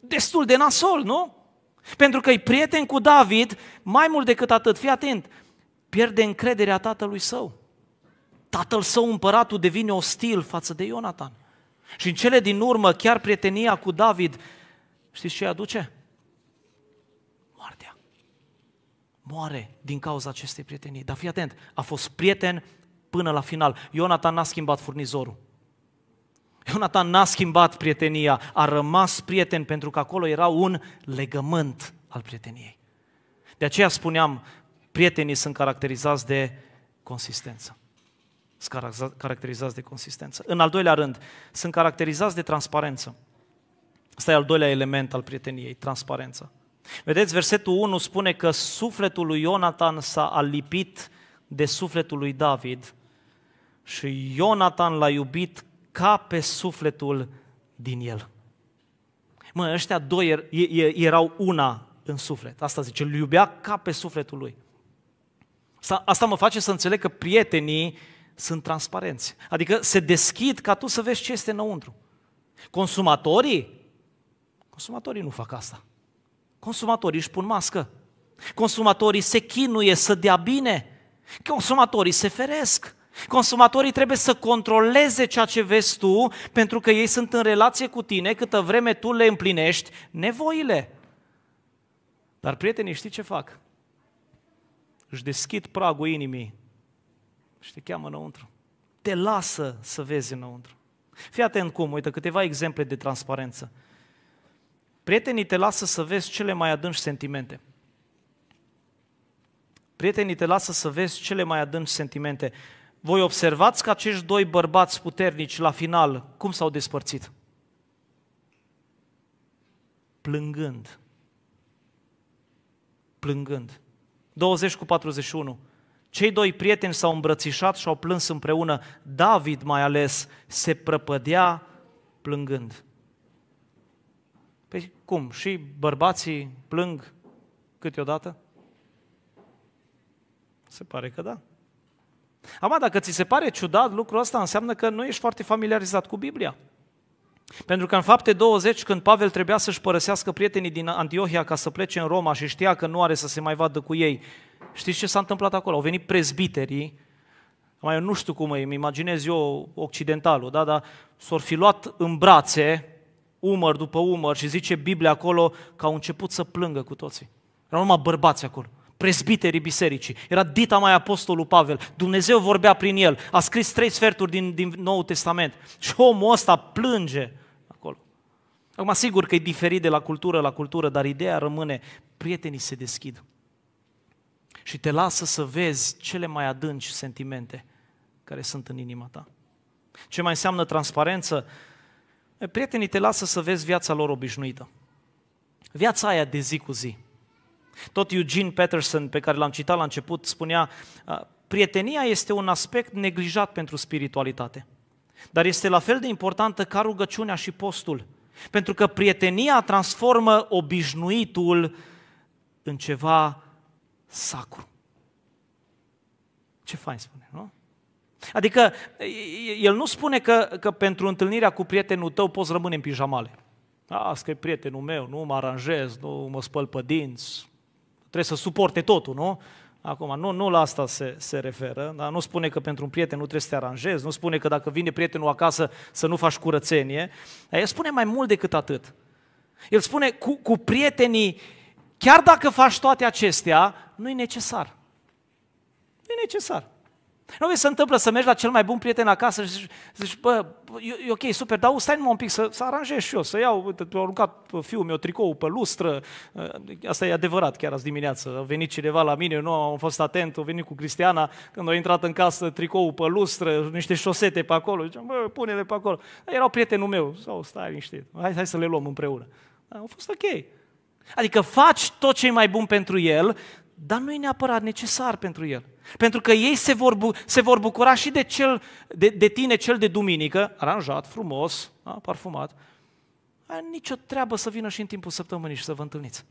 Destul de nasol, nu? Pentru că e prieten cu David, mai mult decât atât, fii atent, pierde încrederea tatălui său. Tatăl său, împăratul, devine ostil față de Ionatan. Și în cele din urmă, chiar prietenia cu David, știți ce aduce? Moartea. Moare din cauza acestei prietenii. Dar fii atent, a fost prieten până la final. Ionatan n-a schimbat furnizorul. Ionatan n-a schimbat prietenia, a rămas prieten pentru că acolo era un legământ al prieteniei. De aceea spuneam prietenii sunt caracterizați de consistență. Sunt caracterizați de consistență. În al doilea rând, sunt caracterizați de transparență. Asta e al doilea element al prieteniei, transparența. Vedeți, versetul 1 spune că sufletul lui Ionatan s-a alipit de sufletul lui David și Ionatan l-a iubit ca pe sufletul din el. Mă, ăștia doi er- erau una în suflet. Asta zice, îl iubea ca pe sufletul lui. Asta mă face să înțeleg că prietenii sunt transparenți. Adică se deschid ca tu să vezi ce este înăuntru. Consumatorii? Consumatorii nu fac asta. Consumatorii își pun mască. Consumatorii se chinuie să dea bine. Consumatorii se feresc. Consumatorii trebuie să controleze ceea ce vezi tu, pentru că ei sunt în relație cu tine câtă vreme tu le împlinești nevoile. Dar prietenii știi ce fac? își deschid pragul inimii și te cheamă înăuntru. Te lasă să vezi înăuntru. Fii atent cum, uite câteva exemple de transparență. Prietenii te lasă să vezi cele mai adânci sentimente. Prietenii te lasă să vezi cele mai adânci sentimente. Voi observați că acești doi bărbați puternici, la final, cum s-au despărțit? Plângând. Plângând. 20 cu 41. Cei doi prieteni s-au îmbrățișat și au plâns împreună. David, mai ales, se prăpădea plângând. Păi cum? Și bărbații plâng câteodată? Se pare că da. Ama, dacă ți se pare ciudat lucrul ăsta, înseamnă că nu ești foarte familiarizat cu Biblia. Pentru că în fapte 20, când Pavel trebuia să-și părăsească prietenii din Antiohia ca să plece în Roma și știa că nu are să se mai vadă cu ei, știți ce s-a întâmplat acolo? Au venit prezbiterii, mai eu nu știu cum îmi imaginez eu occidentalul, da, dar s au fi luat în brațe, umăr după umăr și zice Biblia acolo că au început să plângă cu toții. Erau numai bărbați acolo prezbiterii bisericii, era dita mai apostolul Pavel, Dumnezeu vorbea prin el, a scris trei sferturi din, din Noul Testament și omul ăsta plânge acolo. Acum, sigur că e diferit de la cultură la cultură, dar ideea rămâne, prietenii se deschid și te lasă să vezi cele mai adânci sentimente care sunt în inima ta. Ce mai înseamnă transparență? Prietenii te lasă să vezi viața lor obișnuită. Viața aia de zi cu zi. Tot Eugene Peterson, pe care l-am citat la început, spunea, prietenia este un aspect neglijat pentru spiritualitate, dar este la fel de importantă ca rugăciunea și postul, pentru că prietenia transformă obișnuitul în ceva sacru. Ce fain spune, nu? Adică el nu spune că, că pentru întâlnirea cu prietenul tău poți rămâne în pijamale. Asta e prietenul meu, nu mă aranjez, nu mă spăl pe dinți, trebuie să suporte totul, nu? Acum, nu, nu la asta se, se referă, dar nu spune că pentru un prieten nu trebuie să te aranjezi, nu spune că dacă vine prietenul acasă să nu faci curățenie. El spune mai mult decât atât. El spune cu, cu prietenii, chiar dacă faci toate acestea, nu e necesar. Nu e necesar. Nu se întâmplă să mergi la cel mai bun prieten acasă și zici, zici bă, e, e ok, super, dar stai numai un pic să, să aranjez și eu, să iau, uite, a aruncat fiul meu tricou pe lustră, eh, asta e adevărat chiar azi dimineață, a venit cineva la mine, eu nu am fost atent, a venit cu Cristiana, când a intrat în casă tricou pe lustră, niște șosete pe acolo, ziceam, bă, pune-le pe acolo. Dar erau prietenul meu, sau stai liniștit, hai, hai să le luăm împreună. a fost ok. Adică faci tot ce e mai bun pentru el, dar nu e neapărat necesar pentru el. Pentru că ei se vor, bu- se vor bucura și de, cel, de, de tine, cel de duminică, aranjat, frumos, da, parfumat. Ai nicio treabă să vină și în timpul săptămânii și să vă întâlniți.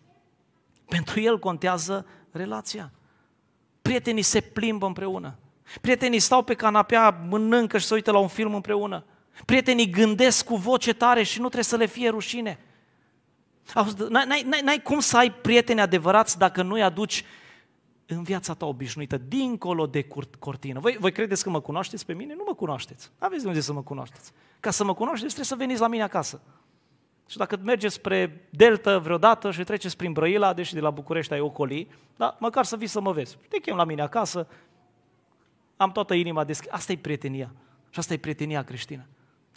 Pentru el contează relația. Prietenii se plimbă împreună. Prietenii stau pe canapea, mănâncă și se uită la un film împreună. Prietenii gândesc cu voce tare și nu trebuie să le fie rușine. N-ai, cum să ai prieteni adevărați dacă nu-i aduci în viața ta obișnuită, dincolo de cort- cortină. Voi, voi credeți că mă cunoașteți pe mine? Nu mă cunoașteți. Aveți de unde să mă cunoașteți. Ca să mă cunoașteți, trebuie să veniți la mine acasă. Și dacă mergeți spre Delta vreodată și treceți prin Brăila, deși de la București ai ocolii, dar măcar să vii să mă vezi. Te chem la mine acasă, am toată inima deschisă. Asta e prietenia. Și asta e prietenia creștină.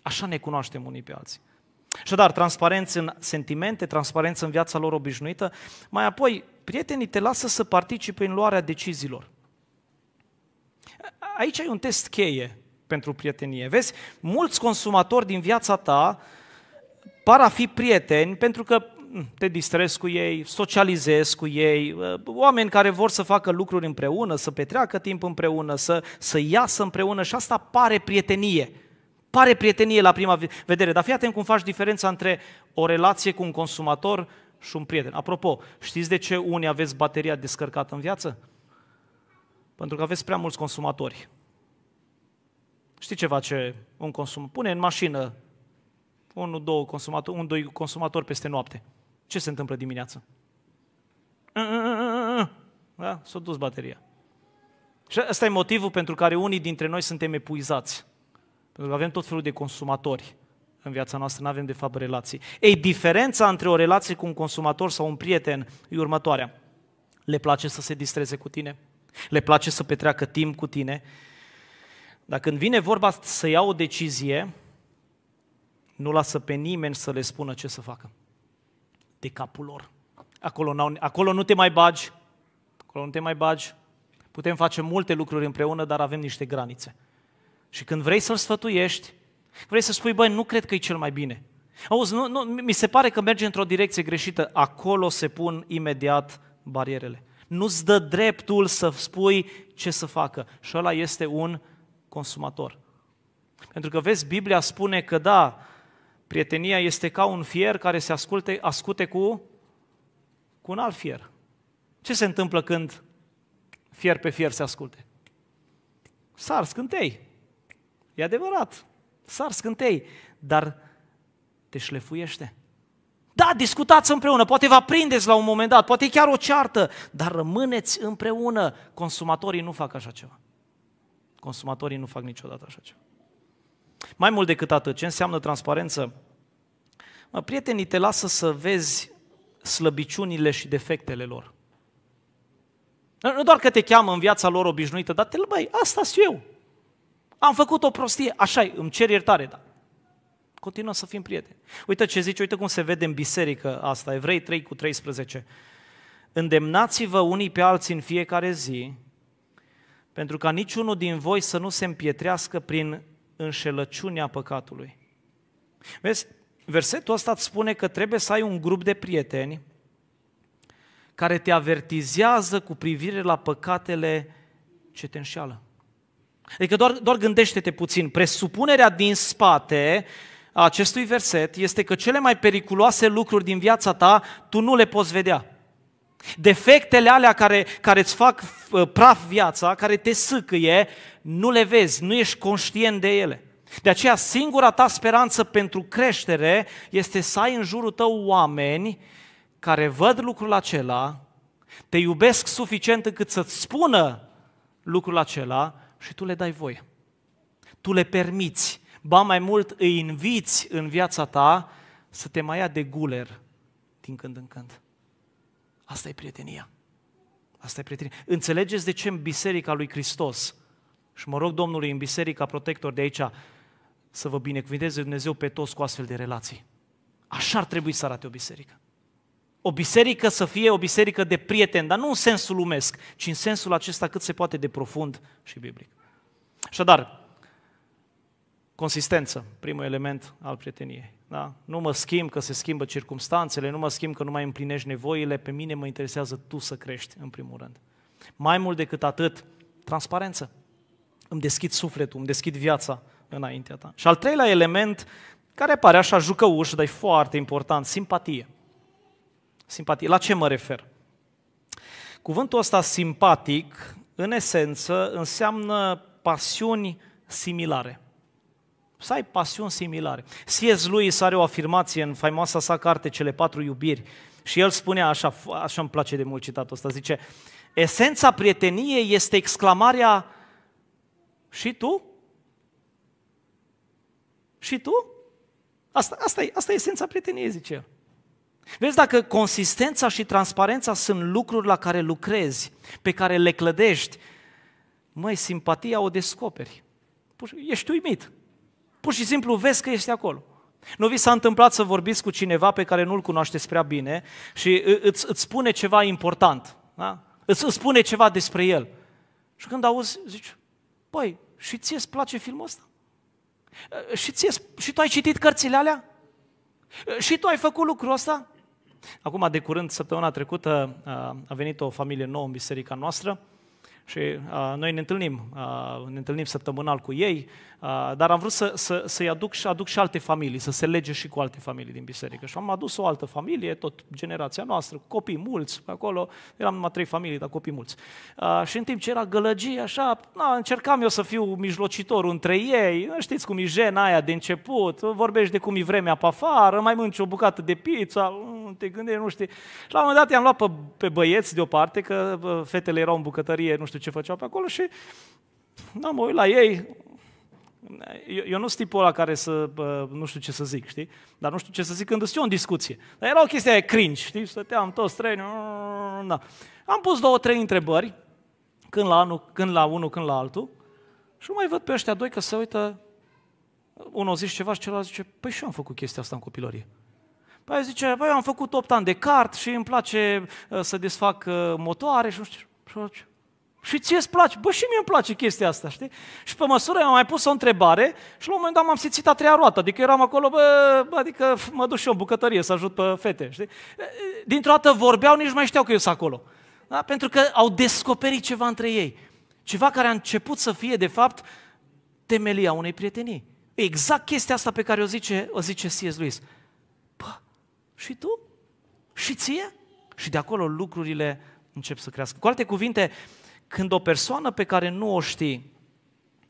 Așa ne cunoaștem unii pe alții. Și dar transparență în sentimente, transparență în viața lor obișnuită. Mai apoi, prietenii te lasă să participe în luarea deciziilor. Aici ai un test cheie pentru prietenie. Vezi, mulți consumatori din viața ta par a fi prieteni pentru că mm, te distrezi cu ei, socializezi cu ei, ă, oameni care vor să facă lucruri împreună, să petreacă timp împreună, să, să iasă împreună și asta pare prietenie. Pare prietenie la prima vedere, dar fii atent cum faci diferența între o relație cu un consumator și un prieten. Apropo, știți de ce unii aveți bateria descărcată în viață? Pentru că aveți prea mulți consumatori. Știi ce face un consum? Pune în mașină unul, două consumatori, un, doi consumatori peste noapte. Ce se întâmplă dimineață? Mm, mm, mm, da? S-a dus bateria. Și ăsta e motivul pentru care unii dintre noi suntem epuizați. Avem tot felul de consumatori în viața noastră, nu avem de fapt relații. Ei, diferența între o relație cu un consumator sau un prieten e următoarea. Le place să se distreze cu tine, le place să petreacă timp cu tine, dar când vine vorba să iau o decizie, nu lasă pe nimeni să le spună ce să facă. De capul lor. Acolo, acolo nu te mai bagi, acolo nu te mai bagi. Putem face multe lucruri împreună, dar avem niște granițe. Și când vrei să-l sfătuiești, vrei să spui, băi, nu cred că e cel mai bine. Auzi, nu, nu, mi se pare că merge într-o direcție greșită. Acolo se pun imediat barierele. Nu-ți dă dreptul să spui ce să facă. Și ăla este un consumator. Pentru că, vezi, Biblia spune că, da, prietenia este ca un fier care se asculte, ascute cu, cu un alt fier. Ce se întâmplă când fier pe fier se asculte? Sar scântei. E adevărat, sar scântei, dar te șlefuiește. Da, discutați împreună, poate vă prindeți la un moment dat, poate chiar o ceartă, dar rămâneți împreună. Consumatorii nu fac așa ceva. Consumatorii nu fac niciodată așa ceva. Mai mult decât atât, ce înseamnă transparență? Mă, prietenii te lasă să vezi slăbiciunile și defectele lor. Nu doar că te cheamă în viața lor obișnuită, dar te băi, asta sunt eu. Am făcut o prostie, așa îmi cer iertare, dar continuăm să fim prieteni. Uite ce zice, uite cum se vede în biserică asta, Evrei 3 cu 13. Îndemnați-vă unii pe alții în fiecare zi, pentru ca niciunul din voi să nu se împietrească prin înșelăciunea păcatului. Vezi, versetul ăsta îți spune că trebuie să ai un grup de prieteni care te avertizează cu privire la păcatele ce te înșeală. Adică doar, doar gândește-te puțin, presupunerea din spate a acestui verset este că cele mai periculoase lucruri din viața ta tu nu le poți vedea. Defectele alea care, care îți fac uh, praf viața, care te sâcâie, nu le vezi, nu ești conștient de ele. De aceea singura ta speranță pentru creștere este să ai în jurul tău oameni care văd lucrul acela, te iubesc suficient încât să-ți spună lucrul acela și tu le dai voie. Tu le permiți, ba mai mult îi inviți în viața ta să te mai ia de guler din când în când. Asta e prietenia. Asta e prietenia. Înțelegeți de ce în Biserica lui Hristos, și mă rog Domnului în Biserica Protector de aici, să vă binecuvinteze Dumnezeu pe toți cu astfel de relații. Așa ar trebui să arate o biserică o biserică să fie o biserică de prieteni, dar nu în sensul lumesc, ci în sensul acesta cât se poate de profund și biblic. Așadar, consistență, primul element al prieteniei. Da? Nu mă schimb că se schimbă circumstanțele, nu mă schimb că nu mai împlinești nevoile, pe mine mă interesează tu să crești, în primul rând. Mai mult decât atât, transparență. Îmi deschid sufletul, îmi deschid viața înaintea ta. Și al treilea element, care pare așa jucăuș, dar e foarte important, simpatie. Simpatic. La ce mă refer? Cuvântul ăsta simpatic, în esență, înseamnă pasiuni similare. Să ai pasiuni similare. C.S. Lewis are o afirmație în faimoasa sa carte Cele patru iubiri și el spunea așa, așa îmi place de mult citatul ăsta, zice Esența prieteniei este exclamarea și tu? Și tu? Asta, asta, e, asta e esența prieteniei, zice el. Vezi, dacă consistența și transparența sunt lucruri la care lucrezi, pe care le clădești, măi, simpatia o descoperi. Ești uimit. Pur și simplu vezi că ești acolo. Nu vi s-a întâmplat să vorbiți cu cineva pe care nu-l cunoașteți prea bine și îți, îți spune ceva important, da? îți, îți spune ceva despre el. Și când auzi, zici, păi, și ție îți place filmul ăsta? Ă, și, ție, și tu ai citit cărțile alea? Ă, și tu ai făcut lucrul ăsta? Acum, de curând, săptămâna trecută, a venit o familie nouă în biserica noastră, și uh, noi ne întâlnim, uh, ne întâlnim săptămânal cu ei, uh, dar am vrut să, să, să-i aduc și, aduc și alte familii, să se lege și cu alte familii din biserică. Și am adus o altă familie, tot generația noastră, cu copii mulți, pe acolo eram numai trei familii, dar copii mulți. Uh, și în timp ce era gălăgie, așa, na, încercam eu să fiu mijlocitor între ei, știți cum e jena aia de început, vorbești de cum e vremea pe afară, mai mânci o bucată de pizza, mm, te gândești, nu știi. Și la un moment dat i-am luat pe, pe băieți deoparte, că fetele erau în bucătărie, nu știu ce făceau pe acolo și da, mă uit la ei, eu, eu nu sunt tipul ăla care să, nu știu ce să zic, știi? Dar nu știu ce să zic când eu în discuție. Dar era o chestie aia cringe, știi? Stăteam toți trei, da. Am pus două, trei întrebări, când la, anul, când la unul, când la altul, și mai văd pe ăștia doi că se uită, unul zice ceva și celălalt zice, păi și eu am făcut chestia asta în copilărie. Păi zice, păi eu am făcut 8 ani de cart și îmi place ă, să desfac ă, motoare și nu știu. ce. Și ție îți place? Bă, și mie îmi place chestia asta, știi? Și pe măsură am mai pus o întrebare și la un moment dat m-am simțit a treia roată. Adică eram acolo, bă, adică mă duc și eu în bucătărie să ajut pe fete, știi? Dintr-o dată vorbeau, nici mai știau că eu sunt acolo. Da? Pentru că au descoperit ceva între ei. Ceva care a început să fie, de fapt, temelia unei prietenii. Exact chestia asta pe care o zice, o zice C.S. Lewis. Bă, și tu? Și ție? Și de acolo lucrurile încep să crească. Cu alte cuvinte, uh, când o persoană pe care nu o știi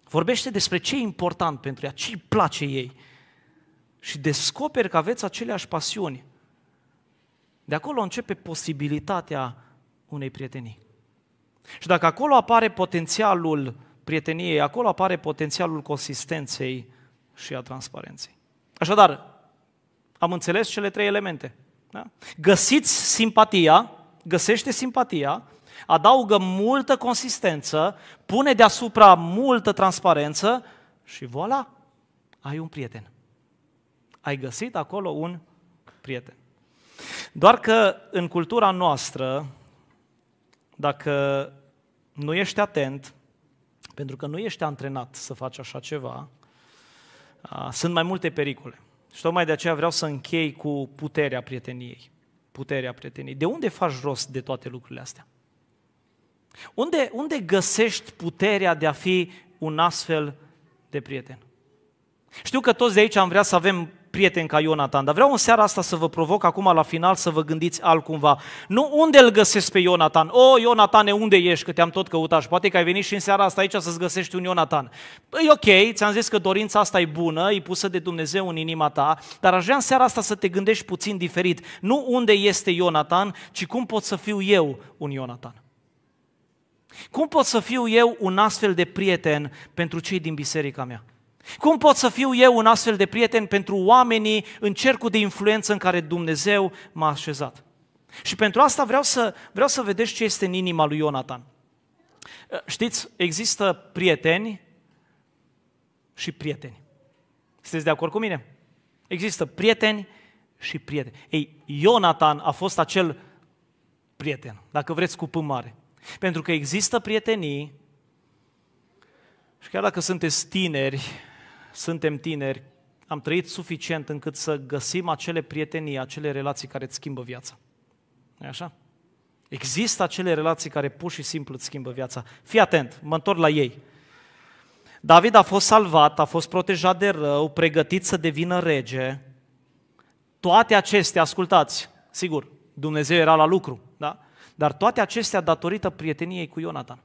vorbește despre ce e important pentru ea, ce îi place ei și descoperi că aveți aceleași pasiuni, de acolo începe posibilitatea unei prietenii. Și dacă acolo apare potențialul prieteniei, acolo apare potențialul consistenței și a transparenței. Așadar, am înțeles cele trei elemente. Da? Găsiți simpatia, găsește simpatia, adaugă multă consistență, pune deasupra multă transparență și voilà, ai un prieten. Ai găsit acolo un prieten. Doar că în cultura noastră, dacă nu ești atent, pentru că nu ești antrenat să faci așa ceva, sunt mai multe pericole. Și tocmai de aceea vreau să închei cu puterea prieteniei. Puterea prieteniei. De unde faci rost de toate lucrurile astea? Unde, unde găsești puterea de a fi un astfel de prieten? Știu că toți de aici am vrea să avem prieten ca Ionatan, dar vreau în seara asta să vă provoc acum la final să vă gândiți altcumva. Nu unde îl găsesc pe Ionatan? O, Ionatane, unde ești? Că te-am tot căutat și poate că ai venit și în seara asta aici să-ți găsești un Ionatan. Păi ok, ți-am zis că dorința asta e bună, e pusă de Dumnezeu în inima ta, dar aș vrea în seara asta să te gândești puțin diferit. Nu unde este Ionatan, ci cum pot să fiu eu un Ionatan. Cum pot să fiu eu un astfel de prieten pentru cei din biserica mea? Cum pot să fiu eu un astfel de prieten pentru oamenii în cercul de influență în care Dumnezeu m-a așezat? Și pentru asta vreau să, vreau să vedeți ce este în inima lui Ionatan. Știți, există prieteni și prieteni. Sunteți de acord cu mine? Există prieteni și prieteni. Ei, Ionatan a fost acel prieten, dacă vreți cu pâmare. mare. Pentru că există prietenii și chiar dacă sunteți tineri, suntem tineri, am trăit suficient încât să găsim acele prietenii, acele relații care îți schimbă viața. nu așa? Există acele relații care pur și simplu îți schimbă viața. Fii atent, mă întorc la ei. David a fost salvat, a fost protejat de rău, pregătit să devină rege. Toate acestea, ascultați, sigur, Dumnezeu era la lucru. Dar toate acestea datorită prieteniei cu Ionatan.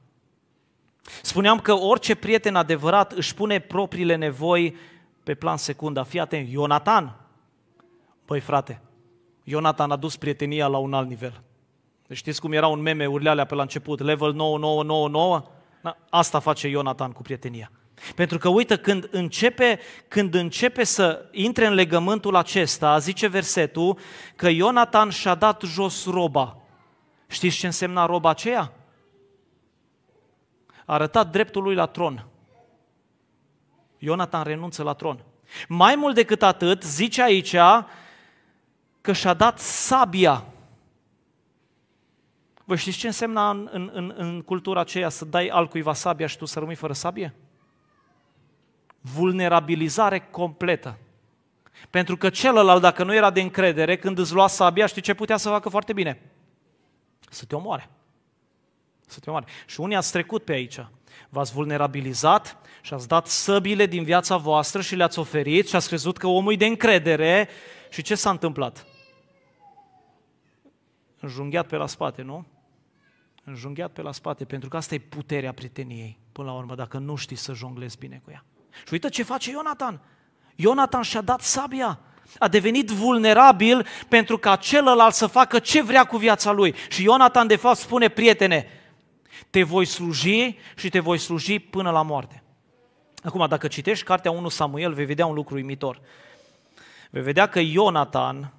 Spuneam că orice prieten adevărat își pune propriile nevoi pe plan secundă. Fii atent, Ionatan, Păi frate, Ionatan a dus prietenia la un alt nivel. Deci știți cum era un meme urlealea pe la început, level 9999? Na, asta face Ionatan cu prietenia. Pentru că uite, când începe, când începe să intre în legământul acesta, zice versetul, că Ionatan și-a dat jos roba Știți ce însemna roba aceea? A arătat dreptul lui la tron. Ionatan renunță la tron. Mai mult decât atât, zice aici că și-a dat sabia. Vă știți ce însemna în, în, în, în cultura aceea să dai altcuiva sabia și tu să rămâi fără sabie? Vulnerabilizare completă. Pentru că celălalt, dacă nu era de încredere, când îți lua sabia, știi ce putea să facă foarte bine? să te omoare. Să te omoare. Și unii ați trecut pe aici. V-ați vulnerabilizat și ați dat săbile din viața voastră și le-ați oferit și ați crezut că omul e de încredere. Și ce s-a întâmplat? Înjunghiat pe la spate, nu? Înjunghiat pe la spate, pentru că asta e puterea prieteniei, până la urmă, dacă nu știi să jonglezi bine cu ea. Și uite ce face Ionatan. Ionatan și-a dat sabia a devenit vulnerabil pentru ca celălalt să facă ce vrea cu viața lui. Și Ionatan de fapt spune, prietene, te voi sluji și te voi sluji până la moarte. Acum, dacă citești cartea 1 Samuel, vei vedea un lucru imitor. Vei vedea că Ionatan,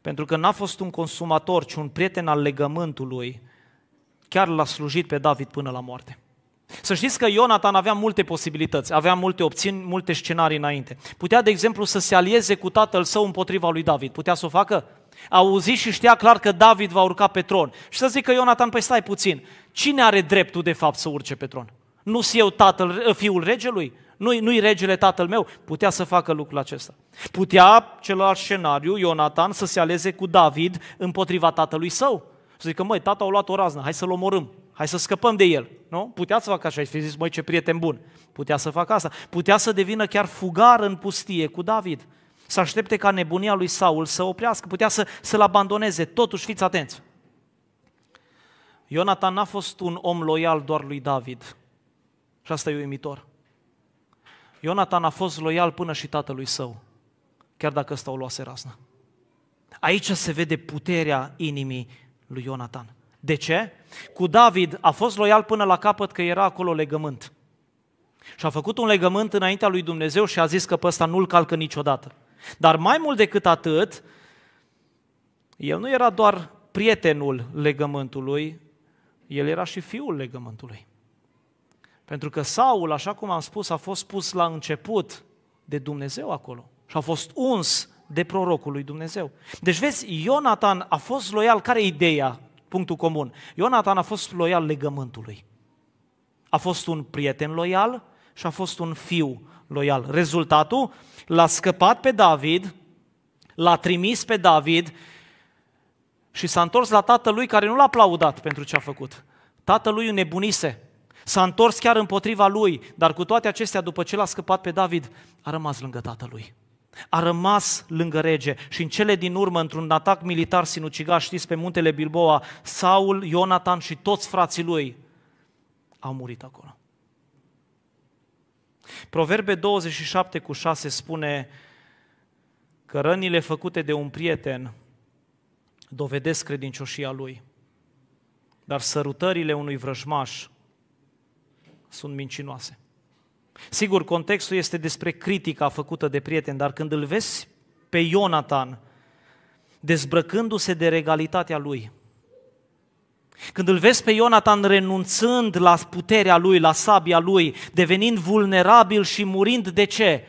pentru că n-a fost un consumator, ci un prieten al legământului, chiar l-a slujit pe David până la moarte. Să știți că Ionatan avea multe posibilități, avea multe opțiuni, multe scenarii înainte. Putea, de exemplu, să se alieze cu tatăl său împotriva lui David. Putea să o facă? A auzit și știa clar că David va urca pe tron. Și să zică Ionatan, păi stai puțin, cine are dreptul de fapt să urce pe tron? Nu sunt eu tatăl, fiul regelui? Nu-i, nu-i regele tatăl meu? Putea să facă lucrul acesta. Putea celălalt scenariu, Ionatan, să se aleze cu David împotriva tatălui său. Să zică, măi, tata a luat o raznă, hai să-l omorâm hai să scăpăm de el. Nu? Putea să facă așa, și fi zis, măi, ce prieten bun, putea să facă asta. Putea să devină chiar fugar în pustie cu David, să aștepte ca nebunia lui Saul să oprească, putea să, să-l abandoneze. Totuși, fiți atenți, Ionatan n-a fost un om loial doar lui David. Și asta e uimitor. Ionatan a fost loial până și tatălui său, chiar dacă ăsta o luase razna. Aici se vede puterea inimii lui Ionatan. De ce? Cu David a fost loial până la capăt că era acolo legământ. Și a făcut un legământ înaintea lui Dumnezeu și a zis că pe ăsta nu-l calcă niciodată. Dar mai mult decât atât, el nu era doar prietenul legământului, el era și fiul legământului. Pentru că Saul, așa cum am spus, a fost pus la început de Dumnezeu acolo și a fost uns de prorocul lui Dumnezeu. Deci vezi, Ionatan a fost loial. Care e ideea punctul comun. Ionatan a fost loial legământului. A fost un prieten loial și a fost un fiu loial. Rezultatul? L-a scăpat pe David, l-a trimis pe David și s-a întors la tatălui care nu l-a aplaudat pentru ce a făcut. Tatălui nebunise, s-a întors chiar împotriva lui, dar cu toate acestea, după ce l-a scăpat pe David, a rămas lângă tatălui a rămas lângă rege și în cele din urmă, într-un atac militar sinucigaș, știți, pe muntele Bilboa, Saul, Ionatan și toți frații lui au murit acolo. Proverbe 27 cu 6 spune că rănile făcute de un prieten dovedesc credincioșia lui, dar sărutările unui vrăjmaș sunt mincinoase. Sigur, contextul este despre critica făcută de prieteni, dar când îl vezi pe Ionatan dezbrăcându-se de regalitatea lui, când îl vezi pe Ionatan renunțând la puterea lui, la sabia lui, devenind vulnerabil și murind de ce?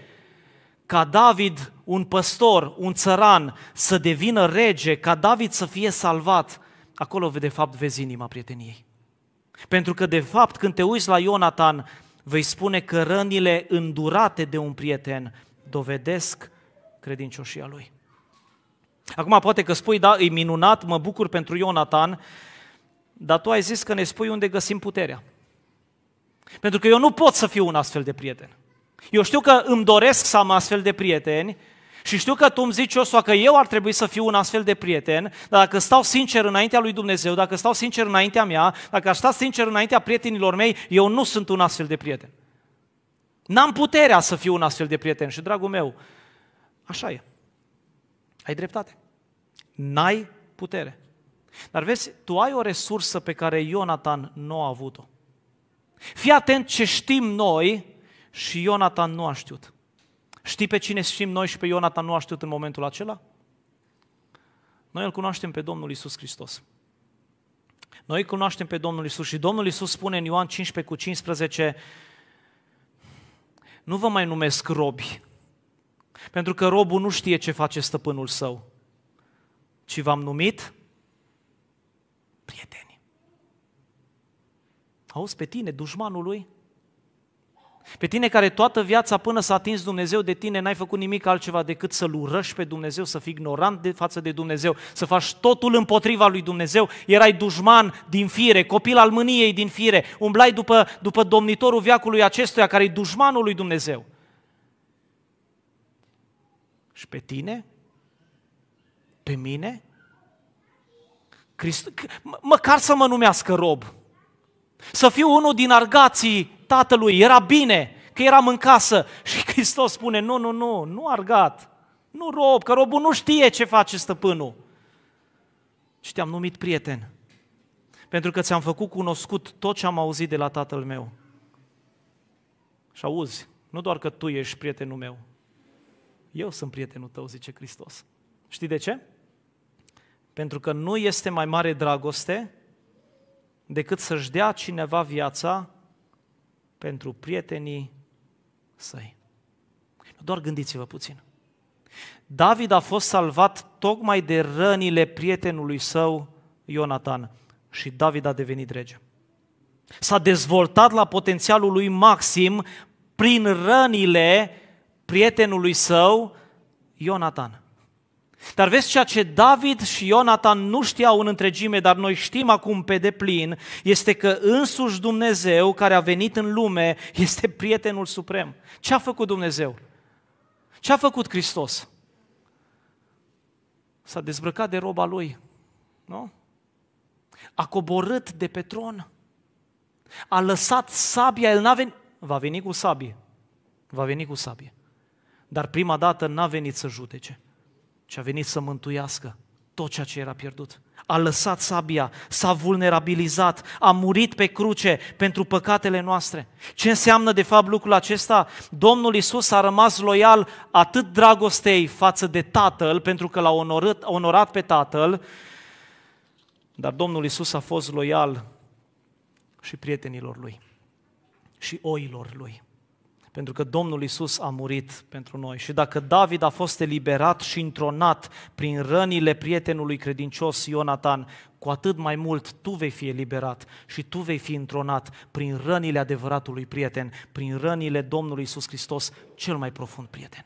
Ca David, un păstor, un țăran, să devină rege, ca David să fie salvat, acolo de fapt vezi inima prieteniei. Pentru că de fapt când te uiți la Ionatan, vei spune că rănile îndurate de un prieten dovedesc credincioșia lui. Acum poate că spui, da, e minunat, mă bucur pentru Ionatan, dar tu ai zis că ne spui unde găsim puterea. Pentru că eu nu pot să fiu un astfel de prieten. Eu știu că îmi doresc să am astfel de prieteni, și știu că tu îmi zici, Iosua, că eu ar trebui să fiu un astfel de prieten, dar dacă stau sincer înaintea lui Dumnezeu, dacă stau sincer înaintea mea, dacă aș sta sincer înaintea prietenilor mei, eu nu sunt un astfel de prieten. N-am puterea să fiu un astfel de prieten și, dragul meu, așa e. Ai dreptate. N-ai putere. Dar vezi, tu ai o resursă pe care Ionatan nu a avut-o. Fii atent ce știm noi și Ionatan nu a știut. Știi pe cine știm noi și pe Ionatan nu știut în momentul acela? Noi îl cunoaștem pe Domnul Isus Hristos. Noi îl cunoaștem pe Domnul Isus și Domnul Isus spune în Ioan 15 cu 15, nu vă mai numesc robi, pentru că robul nu știe ce face stăpânul său, ci v-am numit prieteni. Auzi pe tine, dușmanul lui? Pe tine care toată viața până s-a atins Dumnezeu de tine, n-ai făcut nimic altceva decât să-L urăști pe Dumnezeu, să fii ignorant de față de Dumnezeu, să faci totul împotriva lui Dumnezeu, erai dușman din fire, copil al mâniei din fire, umblai după, după domnitorul viacului acestuia care e dușmanul lui Dumnezeu. Și pe tine? Pe mine? Christ... Măcar să mă numească rob. Să fiu unul din argații tatălui era bine, că eram în casă. Și Hristos spune, nu, nu, nu, nu argat, nu rob, că robul nu știe ce face stăpânul. Și te-am numit prieten, pentru că ți-am făcut cunoscut tot ce am auzit de la tatăl meu. Și auzi, nu doar că tu ești prietenul meu, eu sunt prietenul tău, zice Hristos. Știi de ce? Pentru că nu este mai mare dragoste decât să-și dea cineva viața pentru prietenii săi. Doar gândiți-vă puțin. David a fost salvat tocmai de rănile prietenului său, Ionatan, și David a devenit rege. S-a dezvoltat la potențialul lui maxim prin rănile prietenului său, Ionatan. Dar vezi ceea ce David și Ionatan nu știau în întregime, dar noi știm acum pe deplin, este că însuși Dumnezeu care a venit în lume este prietenul suprem. Ce a făcut Dumnezeu? Ce a făcut Hristos? S-a dezbrăcat de roba lui, nu? A coborât de pe tron, a lăsat sabia, el n-a venit, va veni cu sabie, va veni cu sabie. Dar prima dată n-a venit să judece și a venit să mântuiască tot ceea ce era pierdut. A lăsat sabia, s-a vulnerabilizat, a murit pe cruce pentru păcatele noastre. Ce înseamnă de fapt lucrul acesta? Domnul Isus a rămas loial atât dragostei față de Tatăl, pentru că l-a onorat, onorat pe Tatăl, dar Domnul Isus a fost loial și prietenilor lui și oilor lui pentru că Domnul Isus a murit pentru noi. Și dacă David a fost eliberat și întronat prin rănile prietenului credincios Ionatan, cu atât mai mult tu vei fi eliberat și tu vei fi întronat prin rănile adevăratului prieten, prin rănile Domnului Isus Hristos, cel mai profund prieten.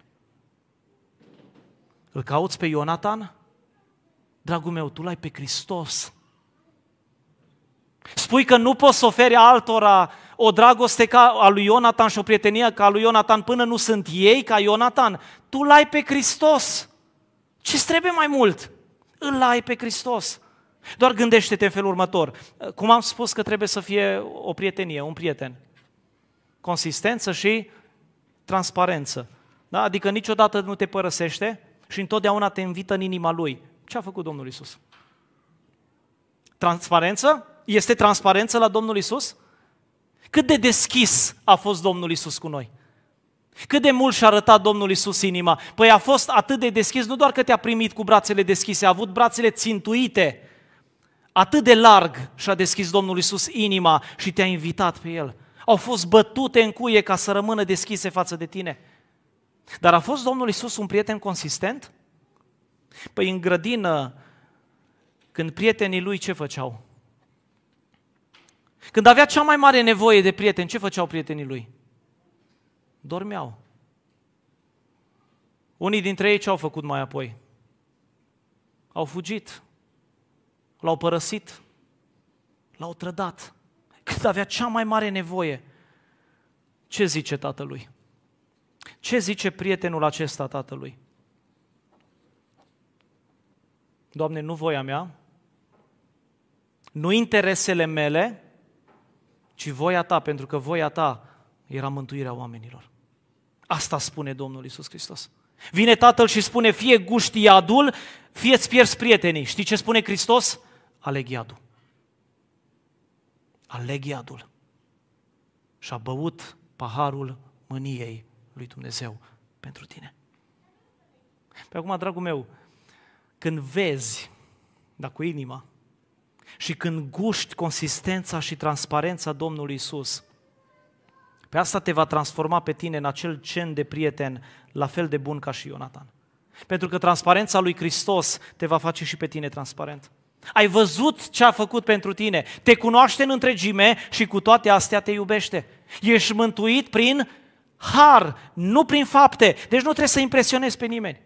Îl cauți pe Ionatan? Dragul meu, tu l-ai pe Hristos. Spui că nu poți oferi altora o dragoste ca a lui Ionatan și o prietenie ca a lui Ionatan până nu sunt ei ca Ionatan. Tu l-ai pe Hristos. ce trebuie mai mult? Îl ai pe Hristos. Doar gândește-te în felul următor. Cum am spus că trebuie să fie o prietenie, un prieten. Consistență și transparență. Da? Adică niciodată nu te părăsește și întotdeauna te invită în inima lui. Ce a făcut Domnul Isus? Transparență? Este transparență la Domnul Isus? Cât de deschis a fost Domnul Isus cu noi? Cât de mult și-a arătat Domnul Isus inima? Păi a fost atât de deschis, nu doar că te-a primit cu brațele deschise, a avut brațele țintuite. Atât de larg și-a deschis Domnul Isus inima și te-a invitat pe El. Au fost bătute în cuie ca să rămână deschise față de tine. Dar a fost Domnul Isus un prieten consistent? Păi în grădină, când prietenii lui ce făceau? Când avea cea mai mare nevoie de prieteni, ce făceau prietenii lui? Dormeau. Unii dintre ei ce au făcut mai apoi? Au fugit, l-au părăsit, l-au trădat. Când avea cea mai mare nevoie, ce zice tatălui? Ce zice prietenul acesta tatălui? Doamne, nu voia mea, nu interesele mele, ci voia ta, pentru că voia ta era mântuirea oamenilor. Asta spune Domnul Isus Hristos. Vine tatăl și spune, fie guști iadul, fie îți pierzi prietenii. Știi ce spune Hristos? Aleg iadul. Aleg iadul. Și a băut paharul mâniei lui Dumnezeu pentru tine. Pe acum, dragul meu, când vezi, dar cu inima, și când guști consistența și transparența Domnului Isus, pe asta te va transforma pe tine în acel cen de prieten la fel de bun ca și Ionatan. Pentru că transparența lui Hristos te va face și pe tine transparent. Ai văzut ce a făcut pentru tine, te cunoaște în întregime și cu toate astea te iubește. Ești mântuit prin har, nu prin fapte. Deci nu trebuie să impresionezi pe nimeni.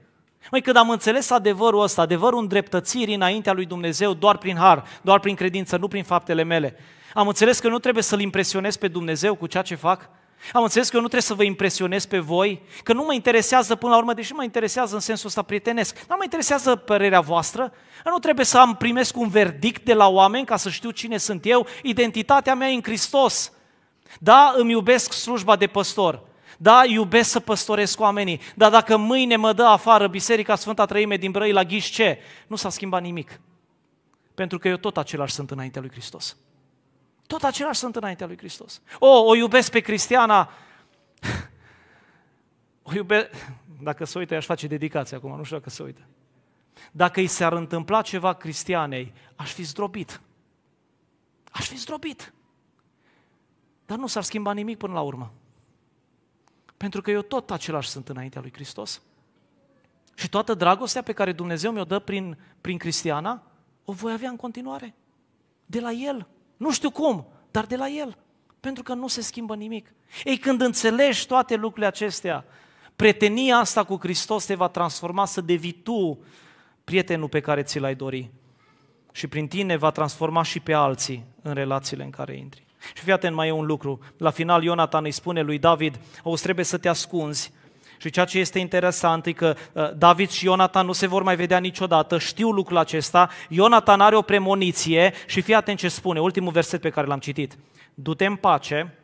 Mai când am înțeles adevărul ăsta, adevărul îndreptățirii înaintea lui Dumnezeu doar prin har, doar prin credință, nu prin faptele mele, am înțeles că nu trebuie să-L impresionez pe Dumnezeu cu ceea ce fac, am înțeles că eu nu trebuie să vă impresionez pe voi, că nu mă interesează până la urmă, deși mă interesează în sensul ăsta prietenesc, dar mă interesează părerea voastră, nu trebuie să am primesc un verdict de la oameni ca să știu cine sunt eu, identitatea mea e în Hristos. Da, îmi iubesc slujba de păstor, da, iubesc să păstoresc oamenii, dar dacă mâine mă dă afară Biserica Sfânta Trăime din la ghiși ce? Nu s-a schimbat nimic. Pentru că eu tot același sunt înaintea lui Hristos. Tot același sunt înaintea lui Hristos. O, o iubesc pe Cristiana, o iubesc... Dacă se uită, i-aș face dedicație acum, nu știu dacă se uită. Dacă i s-ar întâmpla ceva Cristianei, aș fi zdrobit. Aș fi zdrobit. Dar nu s-ar schimba nimic până la urmă. Pentru că eu tot același sunt înaintea lui Hristos. Și toată dragostea pe care Dumnezeu mi-o dă prin, prin Cristiana, o voi avea în continuare. De la El. Nu știu cum, dar de la El. Pentru că nu se schimbă nimic. Ei, când înțelegi toate lucrurile acestea, pretenia asta cu Hristos te va transforma să devii tu prietenul pe care ți l-ai dori. Și prin tine va transforma și pe alții în relațiile în care intri. Și fii atent, mai e un lucru. La final Ionatan îi spune lui David, o trebuie să te ascunzi. Și ceea ce este interesant e că uh, David și Ionatan nu se vor mai vedea niciodată, știu lucrul acesta, Ionatan are o premoniție și fii atent ce spune, ultimul verset pe care l-am citit. Du-te în pace,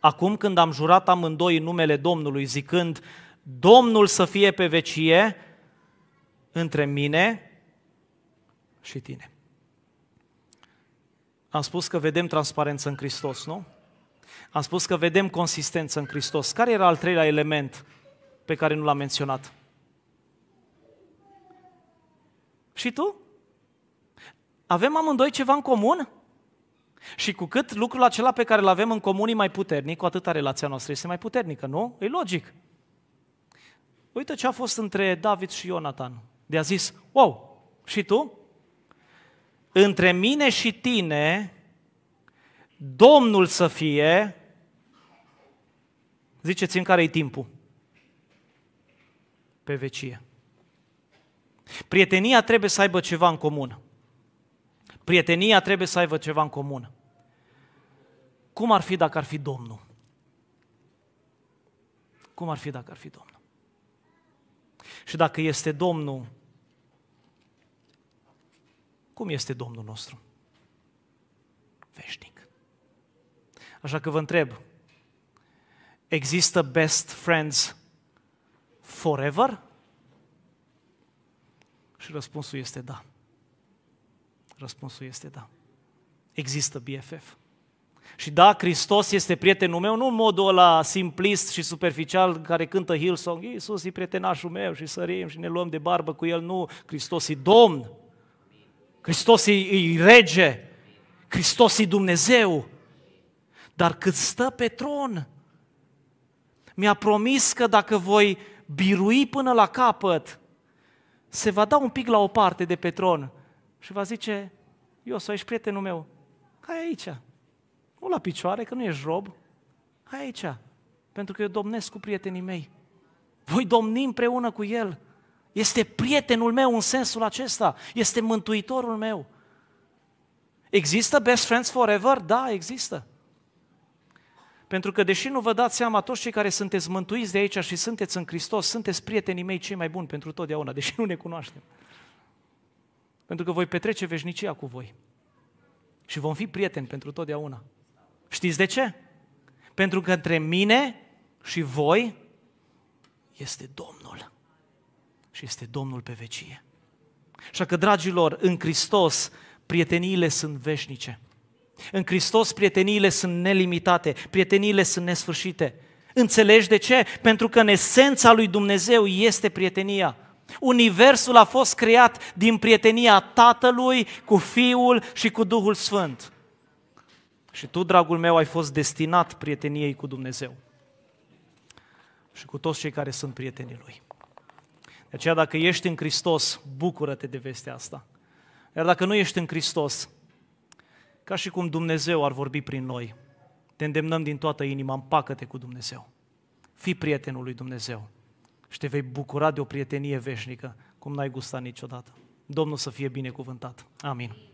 acum când am jurat amândoi în numele Domnului, zicând, Domnul să fie pe vecie între mine și tine. Am spus că vedem transparență în Hristos, nu? Am spus că vedem consistență în Hristos. Care era al treilea element pe care nu l-am menționat? Și tu? Avem amândoi ceva în comun? Și cu cât lucrul acela pe care îl avem în comun e mai puternic, cu atâta relația noastră este mai puternică, nu? E logic. Uite ce a fost între David și Ionatan. De a zis, wow, și tu? între mine și tine, Domnul să fie, ziceți în care e timpul? Pe vecie. Prietenia trebuie să aibă ceva în comun. Prietenia trebuie să aibă ceva în comun. Cum ar fi dacă ar fi Domnul? Cum ar fi dacă ar fi Domnul? Și dacă este Domnul, cum este Domnul nostru? Veșnic. Așa că vă întreb, există best friends forever? Și răspunsul este da. Răspunsul este da. Există BFF. Și da, Hristos este prietenul meu, nu în modul ăla simplist și superficial care cântă Hillsong, Iisus e prietenașul meu și sărim și ne luăm de barbă cu el, nu, Hristos e Domn. Hristos e, e rege, Hristos e Dumnezeu, dar cât stă pe tron, mi-a promis că dacă voi birui până la capăt, se va da un pic la o parte de pe tron și va zice, eu să ești prietenul meu, hai aici, nu la picioare, că nu ești rob, hai aici, pentru că eu domnesc cu prietenii mei. Voi domni împreună cu El. Este prietenul meu în sensul acesta. Este mântuitorul meu. Există best friends forever? Da, există. Pentru că deși nu vă dați seama, toți cei care sunteți mântuiți de aici și sunteți în Hristos, sunteți prietenii mei cei mai buni pentru totdeauna, deși nu ne cunoaștem. Pentru că voi petrece veșnicia cu voi. Și vom fi prieteni pentru totdeauna. Știți de ce? Pentru că între mine și voi este Domnul și este Domnul pe vecie. Așa că, dragilor, în Hristos prieteniile sunt veșnice. În Hristos prieteniile sunt nelimitate, prieteniile sunt nesfârșite. Înțelegi de ce? Pentru că în esența lui Dumnezeu este prietenia. Universul a fost creat din prietenia Tatălui cu Fiul și cu Duhul Sfânt. Și tu, dragul meu, ai fost destinat prieteniei cu Dumnezeu și cu toți cei care sunt prietenii Lui. De aceea dacă ești în Hristos, bucură-te de vestea asta. Iar dacă nu ești în Hristos, ca și cum Dumnezeu ar vorbi prin noi, te îndemnăm din toată inima, împacă-te cu Dumnezeu. Fii prietenul lui Dumnezeu și te vei bucura de o prietenie veșnică, cum n-ai gustat niciodată. Domnul să fie binecuvântat. Amin.